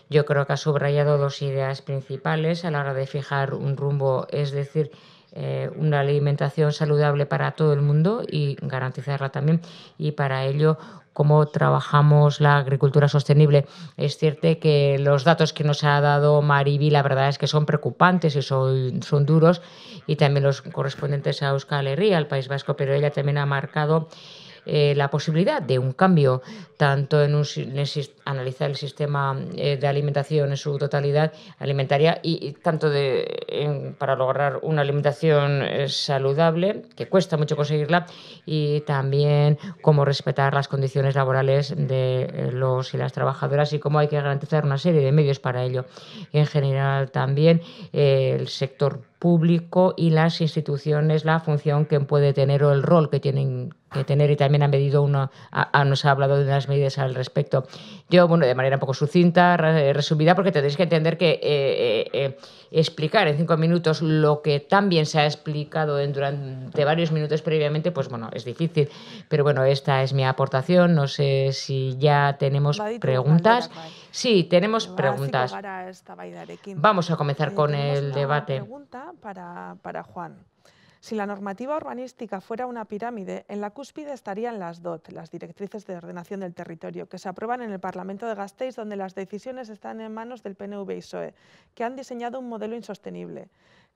yo creo que ha subrayado dos ideas principales a la hora de fijar un rumbo, es decir, eh, una alimentación saludable para todo el mundo y garantizarla también. Y para ello, cómo trabajamos la agricultura sostenible. Es cierto que los datos que nos ha dado Mariby, la verdad es que son preocupantes y son, son duros, y también los correspondientes a Euskal Herria, al País Vasco, pero ella también ha marcado eh, la posibilidad de un cambio, tanto en, un, analizar el sistema eh, de alimentación en su totalidad alimentaria y, tanto de, para lograr una alimentación eh, saludable, que cuesta mucho conseguirla, y también cómo respetar las condiciones laborales de los y las trabajadoras y cómo hay que garantizar una serie de medios para ello. En general también el sector público y las instituciones la función que puede tener o el rol que tienen que tener y también ha medido uno nos ha hablado de las medidas al respecto. Yo, bueno, de manera un poco sucinta, resumida, porque tenéis que entender que eh, eh, eh, explicar en cinco minutos lo que también se ha explicado durante varios minutos previamente, pues bueno, es difícil. Pero bueno, esta es mi aportación. No sé si ya tenemos preguntas. Sí, tenemos preguntas. Vamos a comenzar con el debate. Pregunta para Juan. Si la normativa urbanística fuera una pirámide, en la cúspide estarían las DOT, las directrices de ordenación del territorio, que se aprueban en el Parlamento de Gasteiz, donde las decisiones están en manos del PNV y PSOE, que han diseñado un modelo insostenible.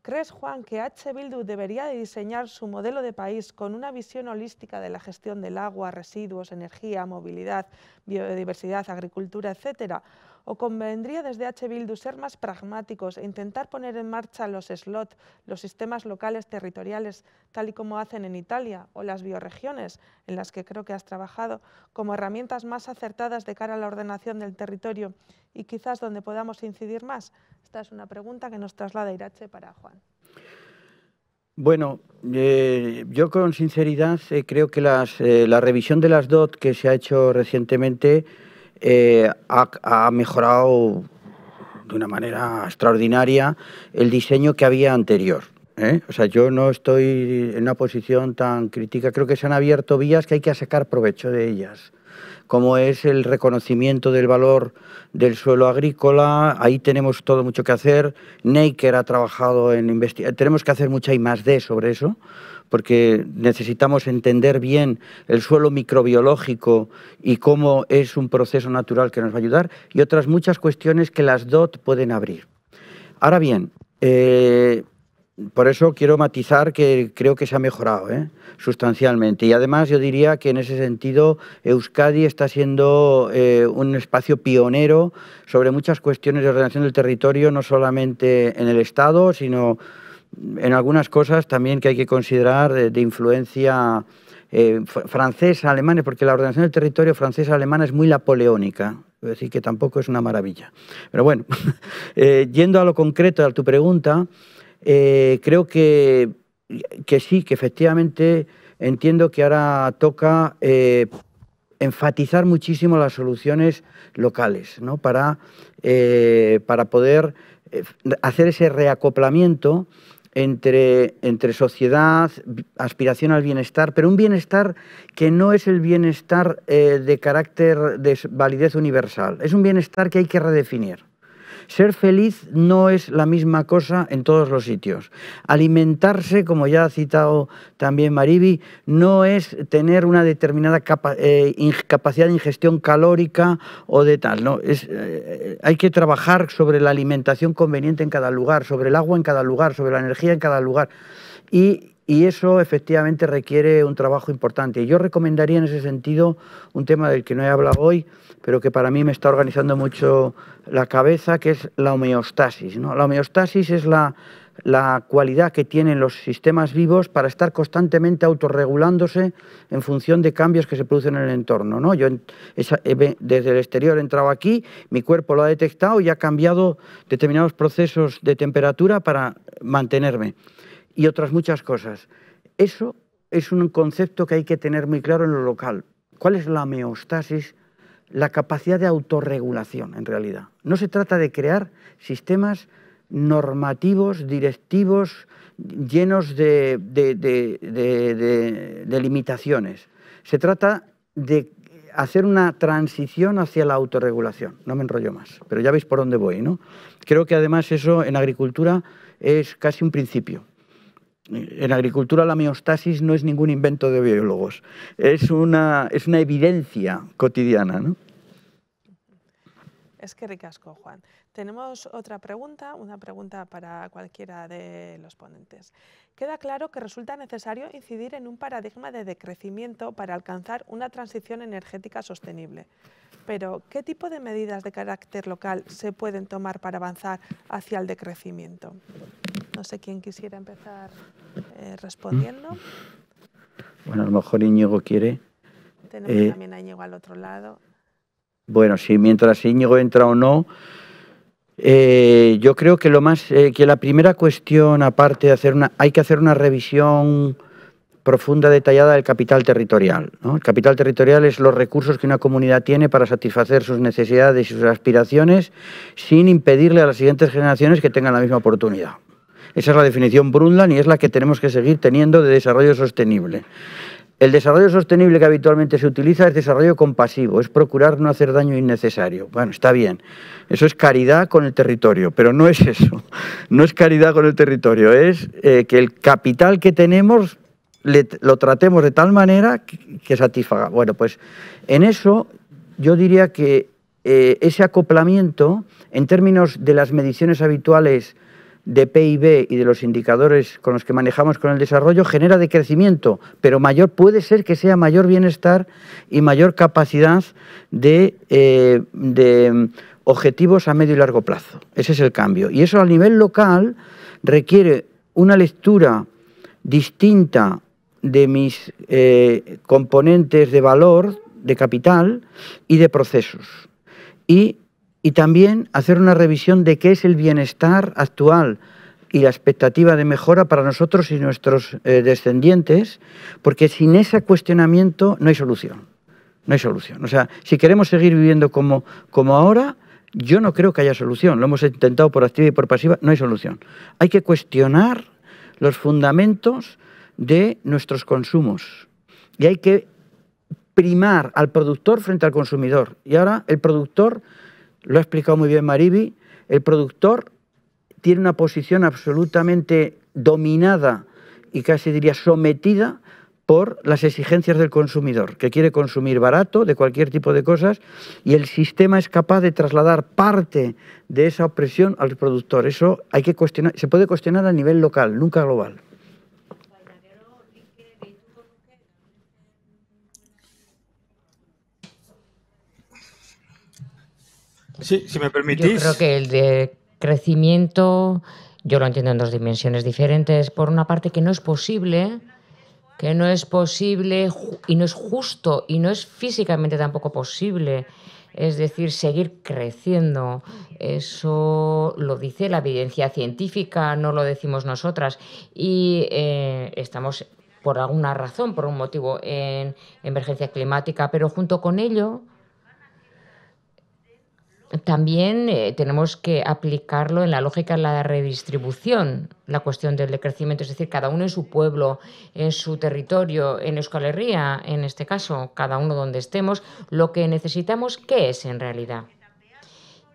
¿Crees, Juan, que H. Bildu debería diseñar su modelo de país con una visión holística de la gestión del agua, residuos, energía, movilidad, biodiversidad, agricultura, etcétera? ¿O convendría desde H. Bildu ser más pragmáticos e intentar poner en marcha los slot, los sistemas locales territoriales, tal y como hacen en Italia, o las bioregiones, en las que creo que has trabajado, como herramientas más acertadas de cara a la ordenación del territorio y quizás donde podamos incidir más? Esta es una pregunta que nos traslada Irache para Juan. Bueno, eh, yo con sinceridad eh, creo que eh, la revisión de las DOT que se ha hecho recientemente eh, ha, mejorado de una manera extraordinaria el diseño que había anterior. ¿eh? O sea, yo no estoy en una posición tan crítica. Creo que se han abierto vías que hay que sacar provecho de ellas, como es el reconocimiento del valor del suelo agrícola. Ahí tenemos todo mucho que hacer. Neiker ha trabajado en investigación. Tenemos que hacer mucha I más D sobre eso porque necesitamos entender bien el suelo microbiológico y cómo es un proceso natural que nos va a ayudar, y otras muchas cuestiones que las DOT pueden abrir. Ahora bien, eh, por eso quiero matizar que creo que se ha mejorado eh, sustancialmente. Y además yo diría que en ese sentido Euskadi está siendo eh, un espacio pionero sobre muchas cuestiones de ordenación del territorio, no solamente en el Estado, sino en algunas cosas también que hay que considerar de, influencia eh, francesa, alemana, porque la ordenación del territorio francesa-alemana es muy napoleónica. Es decir, que tampoco es una maravilla. Pero bueno, eh, yendo a lo concreto, a tu pregunta, eh, creo que, sí, que efectivamente entiendo que ahora toca enfatizar muchísimo las soluciones locales ¿no? para, para poder hacer ese reacoplamiento entre, sociedad, aspiración al bienestar, pero un bienestar que no es el bienestar eh, de carácter de validez universal, es un bienestar que hay que redefinir. Ser feliz no es la misma cosa en todos los sitios. Alimentarse, como ya ha citado también Maribi, no es tener una determinada eh, capacidad de ingestión calórica o de tal. Eh, hay que trabajar sobre la alimentación conveniente en cada lugar, sobre el agua en cada lugar, sobre la energía en cada lugar. Y, y eso efectivamente requiere un trabajo importante. Yo recomendaría en ese sentido un tema del que no he hablado hoy, pero que para mí me está organizando mucho la cabeza, que es la homeostasis. La homeostasis es la, cualidad que tienen los sistemas vivos para estar constantemente autorregulándose en función de cambios que se producen en el entorno. Yo eh, desde el exterior he entrado aquí, mi cuerpo lo ha detectado y ha cambiado determinados procesos de temperatura para mantenerme y otras muchas cosas. Eso es un concepto que hay que tener muy claro en lo local. ¿Cuál es la homeostasis? La capacidad de autorregulación, en realidad. No se trata de crear sistemas normativos, directivos, llenos de, de limitaciones. Se trata de hacer una transición hacia la autorregulación. No me enrollo más, pero ya veis por dónde voy. ¿no? Creo que además eso en agricultura es casi un principio en agricultura la meostasis no es ningún invento de biólogos, es una, es una evidencia cotidiana. ¿no? Es que ricasco, Juan. Tenemos otra pregunta, una pregunta para cualquiera de los ponentes. Queda claro que resulta necesario incidir en un paradigma de decrecimiento para alcanzar una transición energética sostenible. Pero, ¿qué tipo de medidas de carácter local se pueden tomar para avanzar hacia el decrecimiento? No sé quién quisiera empezar eh, respondiendo. Bueno, a lo mejor Íñigo quiere. Tenemos eh, también a Íñigo al otro lado. Bueno, si mientras Íñigo entra o no, eh, yo creo que lo más eh, que la primera cuestión, aparte de hacer una, hay que hacer una revisión profunda, detallada del capital territorial. El capital territorial es los recursos que una comunidad tiene para satisfacer sus necesidades y sus aspiraciones sin impedirle a las siguientes generaciones que tengan la misma oportunidad. Esa es la definición Brundtland y es la que tenemos que seguir teniendo de desarrollo sostenible. El desarrollo sostenible que habitualmente se utiliza es desarrollo compasivo, es procurar no hacer daño innecesario. Bueno, está bien, eso es caridad con el territorio, pero no es eso, no es caridad con el territorio, es eh, que el capital que tenemos lo tratemos de tal manera que, satisfaga. Bueno, pues en eso yo diría que eh, ese acoplamiento, en términos de las mediciones habituales, de PIB y de los indicadores con los que manejamos con el desarrollo genera crecimiento, pero mayor puede ser que sea mayor bienestar y mayor capacidad de, eh, de objetivos a medio y largo plazo. Ese es el cambio. Y eso a nivel local requiere una lectura distinta de mis eh, componentes de valor, de capital y de procesos. Y y también hacer una revisión de qué es el bienestar actual y la expectativa de mejora para nosotros y nuestros eh, descendientes, porque sin ese cuestionamiento no hay solución. No hay solución. O sea, si queremos seguir viviendo como, como ahora, yo no creo que haya solución. Lo hemos intentado por activa y por pasiva, no hay solución. Hay que cuestionar los fundamentos de nuestros consumos y hay que primar al productor frente al consumidor. Y ahora el productor lo ha explicado muy bien Maribi, el productor tiene una posición absolutamente dominada y casi diría sometida por las exigencias del consumidor, que quiere consumir barato de cualquier tipo de cosas y el sistema es capaz de trasladar parte de esa opresión al productor. Eso hay que cuestionar, se puede cuestionar a nivel local, nunca global. Sí, si me permitís. Yo creo que el de crecimiento, yo lo entiendo en dos dimensiones diferentes. Por una parte, que no es posible, que no es posible y no es justo y no es físicamente tampoco posible. Es decir, seguir creciendo. Eso lo dice la evidencia científica, no lo decimos nosotras. Y eh, estamos por alguna razón, por un motivo, en emergencia climática, pero junto con ello también eh, tenemos que aplicarlo en la lógica de la redistribución, la cuestión del decrecimiento, es decir, cada uno en su pueblo, en su territorio, en Euskal Herria, en este caso, cada uno donde estemos, lo que necesitamos, ¿qué es en realidad?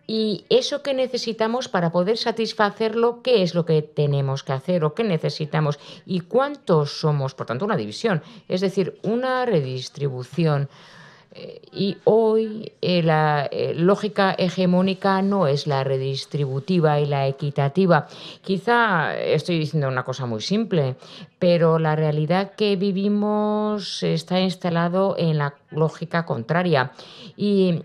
Y eso que necesitamos para poder satisfacerlo, ¿qué es lo que tenemos que hacer o qué necesitamos? ¿Y cuántos somos? Por tanto, una división, es decir, una redistribución y hoy eh, la eh, lógica hegemónica no es la redistributiva y la equitativa. Quizá estoy diciendo una cosa muy simple, pero la realidad que vivimos está instalado en la lógica contraria. Y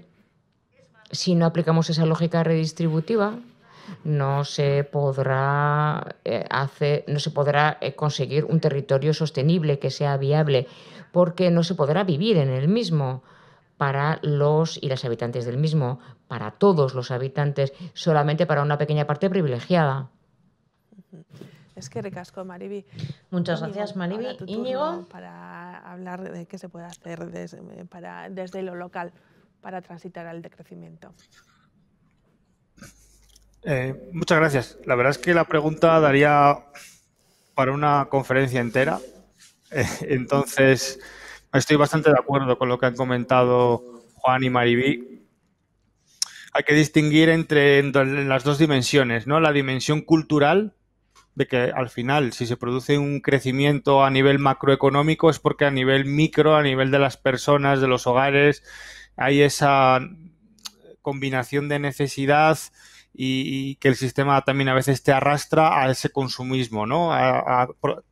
si no aplicamos esa lógica redistributiva, no se podrá eh, no se podrá conseguir un territorio sostenible que sea viable, porque no se podrá vivir en el mismo para los y las habitantes del mismo, para todos los habitantes, solamente para una pequeña parte privilegiada. Es que recasco, Maribi. Muchas gracias, Maribi. Íñigo. Para hablar de qué se puede hacer eh, desde, lo local para transitar al decrecimiento. Eh, muchas gracias. La verdad es que la pregunta daría para una conferencia entera. entonces. Estoy bastante de acuerdo con lo que han comentado Juan y Maribí. Hay que distinguir entre las dos dimensiones, ¿no? La dimensión cultural, de que al final, si se produce un crecimiento a nivel macroeconómico, es porque a nivel micro, a nivel de las personas, de los hogares, hay esa combinación de necesidad y, que el sistema también a veces te arrastra a ese consumismo, ¿no?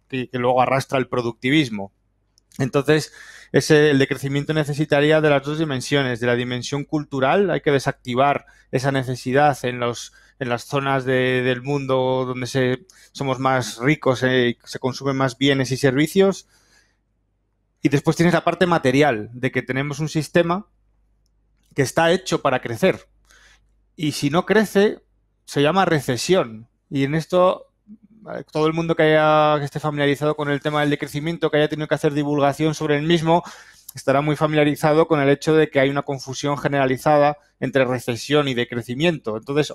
que luego arrastra el productivismo. Entonces, ese, el decrecimiento necesitaría de las dos dimensiones, de la dimensión cultural, hay que desactivar esa necesidad en, los, en las zonas del mundo donde se, somos más ricos, eh, y se consumen más bienes y servicios. Y después tienes la parte material, de que tenemos un sistema que está hecho para crecer. Y si no crece, se llama recesión. Y en esto todo el mundo que, haya, esté familiarizado con el tema del decrecimiento, que haya tenido que hacer divulgación sobre el mismo, estará muy familiarizado con el hecho de que hay una confusión generalizada entre recesión y decrecimiento. Entonces,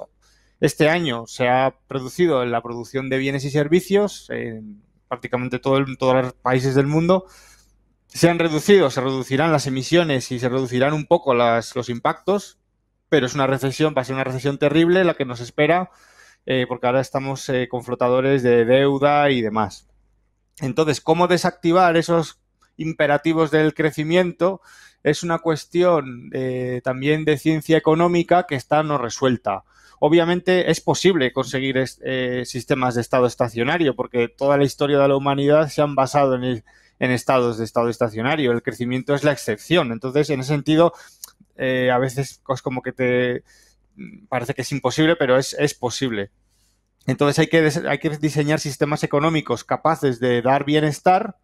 este año se ha producido en la producción de bienes y servicios en prácticamente todos los países del mundo. Se han reducido, se reducirán las emisiones y se reducirán un poco los impactos, pero es una recesión, va a ser una recesión terrible la que nos espera eh, porque ahora estamos eh, con flotadores de deuda y demás. Entonces, ¿cómo desactivar esos imperativos del crecimiento? Es una cuestión eh, también de ciencia económica que está no resuelta. Obviamente es posible conseguir sistemas de estado estacionario, porque toda la historia de la humanidad se han basado en, en estados de estado estacionario. El crecimiento es la excepción. Entonces, en ese sentido, a veces es como que te parece que es imposible, pero es, posible. Entonces hay que, hay que diseñar sistemas económicos capaces de dar bienestar,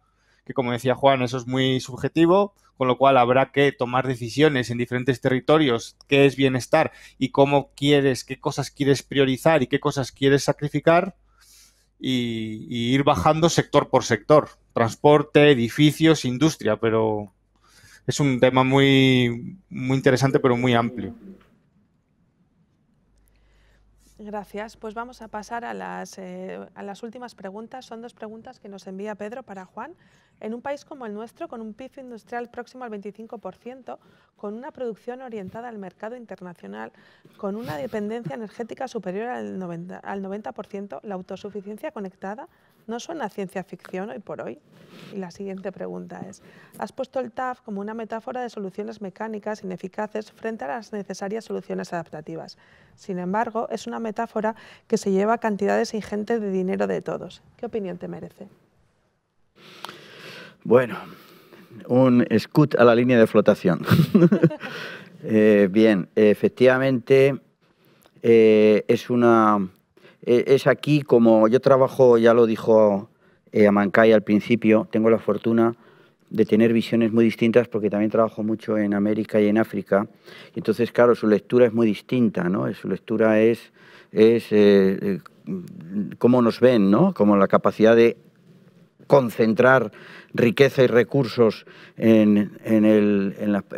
que como decía Juan, eso es muy subjetivo, con lo cual habrá que tomar decisiones en diferentes territorios, qué es bienestar y cómo quieres, qué cosas quieres priorizar y qué cosas quieres sacrificar y, y ir bajando sector por sector, transporte, edificios, industria, pero es un tema muy, muy interesante pero muy amplio. Gracias. Pues vamos a pasar eh, a las, últimas preguntas. Son dos preguntas que nos envía Pedro para Juan. En un país como el nuestro, con un PIB industrial próximo al 25%, con una producción orientada al mercado internacional, con una dependencia energética superior al 90% la autosuficiencia conectada no suena la ciencia ficción hoy por hoy. Y la siguiente pregunta es, has puesto el TAF como una metáfora de soluciones mecánicas ineficaces frente a las necesarias soluciones adaptativas. Sin embargo, es una metáfora que se lleva cantidades ingentes de dinero de todos. ¿Qué opinión te merece? Bueno, un scoot a la línea de flotación. Eh, bien, efectivamente eh, es una e, es aquí como yo trabajo, ya lo dijo eh, Amancay al principio, tengo la fortuna de tener visiones muy distintas porque también trabajo mucho en América y en África. Entonces, claro, su lectura es muy distinta, ¿no? Su lectura es, es eh, eh, cómo nos ven, ¿no? Como la capacidad de concentrar riqueza y recursos en,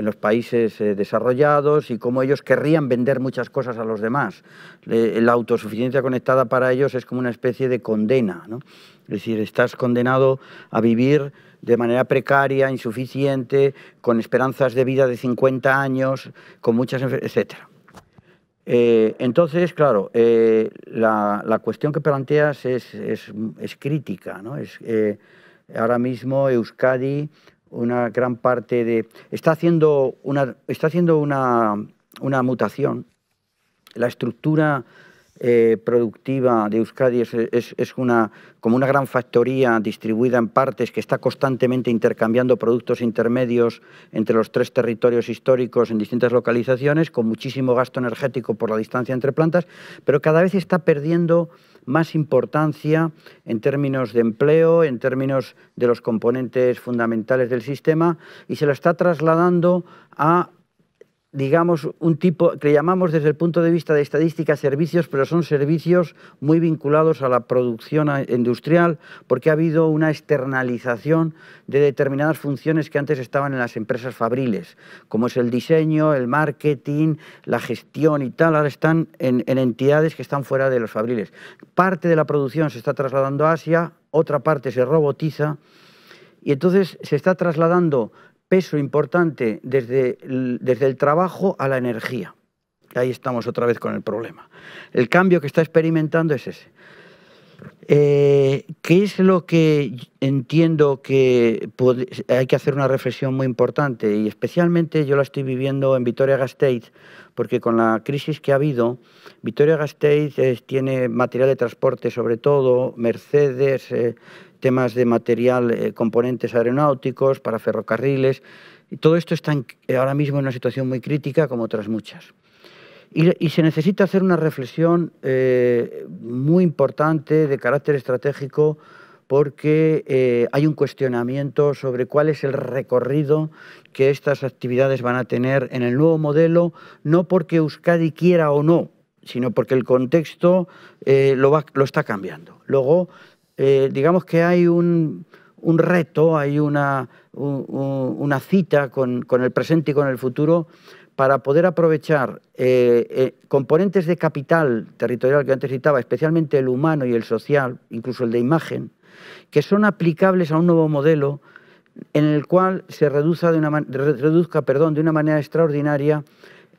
los países eh, desarrollados y cómo ellos querrían vender muchas cosas a los demás. La autosuficiencia conectada para ellos es como una especie de condena. Es decir, estás condenado a vivir de manera precaria, insuficiente, con esperanzas de vida de 50 años, con muchas enfermedades, etc. Eh, entonces, claro, eh, la, cuestión que planteas es, crítica. Eh, ahora mismo Euskadi, una gran parte de... Está haciendo una, está haciendo una mutación. La estructura eh, productiva de Euskadi es, una, como una gran factoría distribuida en partes que está constantemente intercambiando productos intermedios entre los tres territorios históricos en distintas localizaciones, con muchísimo gasto energético por la distancia entre plantas, pero cada vez está perdiendo más importancia en términos de empleo, en términos de los componentes fundamentales del sistema, y se la está trasladando a digamos, un tipo que llamamos desde el punto de vista de estadística servicios, pero son servicios muy vinculados a la producción industrial, porque ha habido una externalización de determinadas funciones que antes estaban en las empresas fabriles, como es el diseño, el marketing, la gestión y tal, ahora están en, en entidades que están fuera de los fabriles. Parte de la producción se está trasladando a Asia, otra parte se robotiza, y entonces se está trasladando peso importante desde el, desde el trabajo a la energía. ahí estamos otra vez con el problema. El cambio que está experimentando es ese. Eh, ¿Qué es lo que entiendo que hay que hacer una reflexión muy importante? Y especialmente yo la estoy viviendo en Vitoria-Gasteiz, porque con la crisis que ha habido, Vitoria-Gasteiz eh, tiene material de transporte sobre todo, Mercedes, eh, temas de material, eh, componentes aeronáuticos, para ferrocarriles. Y todo esto está eh, ahora mismo en una situación muy crítica, como otras muchas. Y, se necesita hacer una reflexión eh, muy importante de carácter estratégico porque hay un cuestionamiento sobre cuál es el recorrido que estas actividades van a tener en el nuevo modelo, no porque Euskadi quiera o no, sino porque el contexto lo, lo, está cambiando. Luego, eh, digamos que hay un, reto, hay una, una cita con, el presente y con el futuro para poder aprovechar eh, eh, componentes de capital territorial que antes citaba, especialmente el humano y el social, incluso el de imagen, que son aplicables a un nuevo modelo en el cual se reduzca de una, reduzca, perdón, de una manera extraordinaria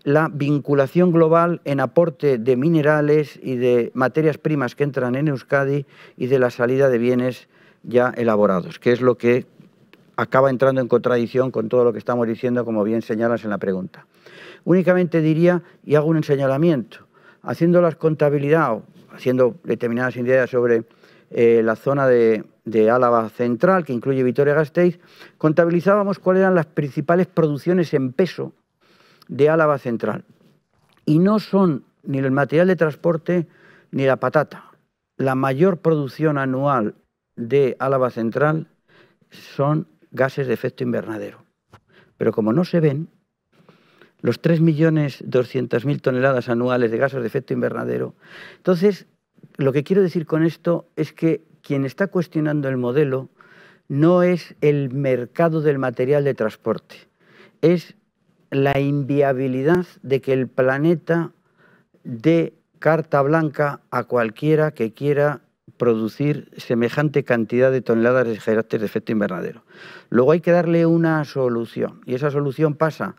la vinculación global en aporte de minerales y de materias primas que entran en Euskadi y de la salida de bienes ya elaborados, que es lo que acaba entrando en contradicción con todo lo que estamos diciendo, como bien señalas en la pregunta. Únicamente diría, y hago un señalamiento, haciendo las contabilidad o haciendo determinadas ideas sobre eh, la zona de, de Álava Central, que incluye Vitoria-Gasteiz, contabilizábamos cuáles eran las principales producciones en peso de Álava Central. Y no son ni el material de transporte ni la patata. La mayor producción anual de Álava Central son gases de efecto invernadero. Pero como no se ven, los 3.200.000 toneladas anuales de gases de efecto invernadero. Entonces, lo que quiero decir con esto es que quien está cuestionando el modelo no es el mercado del material de transporte, es la inviabilidad de que el planeta dé carta blanca a cualquiera que quiera producir semejante cantidad de toneladas de carácter de efecto invernadero. Luego hay que darle una solución y esa solución pasa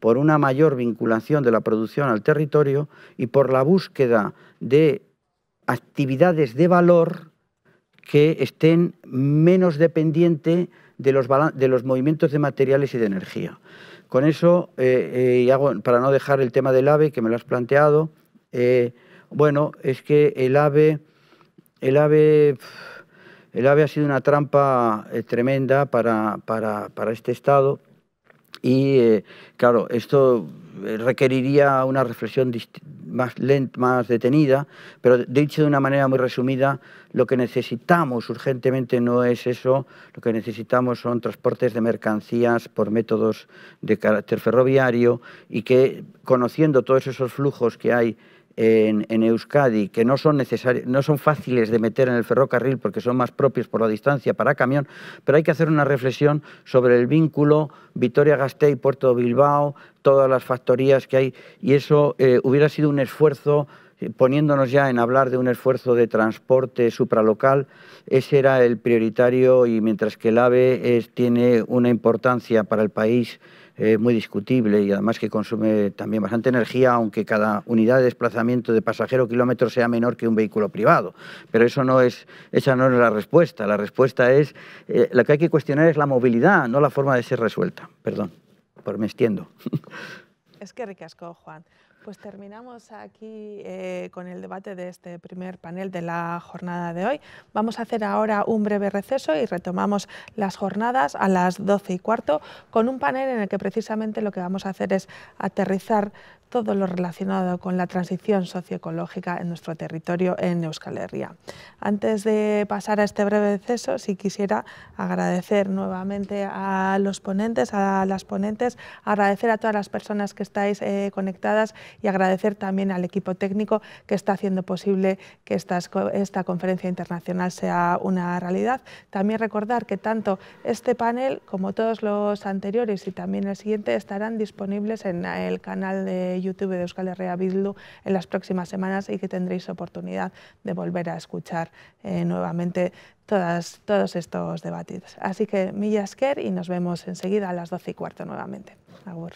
por una mayor vinculación de la producción al territorio y por la búsqueda de actividades de valor que estén menos dependientes de los movimientos de materiales y de energía. Con eso, eh, eh, para no dejar el tema del ave, que me lo has planteado, eh, bueno, es que el ave, el ave, el ave ha sido una trampa tremenda para, para, este Estado y, claro, esto eh, requeriría una reflexión más lenta, más detenida, pero dicho de una manera muy resumida, lo que necesitamos urgentemente no es eso, lo que necesitamos son transportes de mercancías por métodos de carácter ferroviario y que conociendo todos esos flujos que hay en, Euskadi que no son, no son fáciles de meter en el ferrocarril porque son más propios por la distancia para camión, pero hay que hacer una reflexión sobre el vínculo Vitoria-Gasteiz, Puerto Bilbao, todas las factorías que hay, y eso eh, hubiera sido un esfuerzo eh, poniéndonos ya en hablar de un esfuerzo de transporte supralocal, ese era el prioritario y mientras que el AVE es, tiene una importancia para el país eh, muy discutible y además que consume también bastante energía, aunque cada unidad de desplazamiento de pasajero kilómetro sea menor que un vehículo privado. Pero eso no es, esa no es la respuesta. La respuesta es, eh, la que hay que cuestionar es la movilidad, no la forma de ser resuelta. Perdón, por me extiendo. Es que ricasco, Juan. Pues terminamos aquí eh, con el debate de este primer panel de la jornada de hoy. Vamos a hacer ahora un breve receso y retomamos las jornadas a las doce y cuarto con un panel en el que precisamente lo que vamos a hacer es aterrizar todo lo relacionado con la transición socioecológica en nuestro territorio en Euskal Herria. Antes de pasar a este breve deceso, sí quisiera agradecer nuevamente a los ponentes, a las ponentes, agradecer a todas las personas que estáis eh, conectadas y agradecer también al equipo técnico que está haciendo posible que esta, esta conferencia internacional sea una realidad. También recordar que tanto este panel como todos los anteriores y también el siguiente estarán disponibles en el canal de YouTube de Euskal Herria Bildu en las próximas semanas y que tendréis oportunidad de volver a escuchar eh, nuevamente todas, todos estos debates. Así que Millasker y nos vemos enseguida a las 12 y cuarto nuevamente. Agur.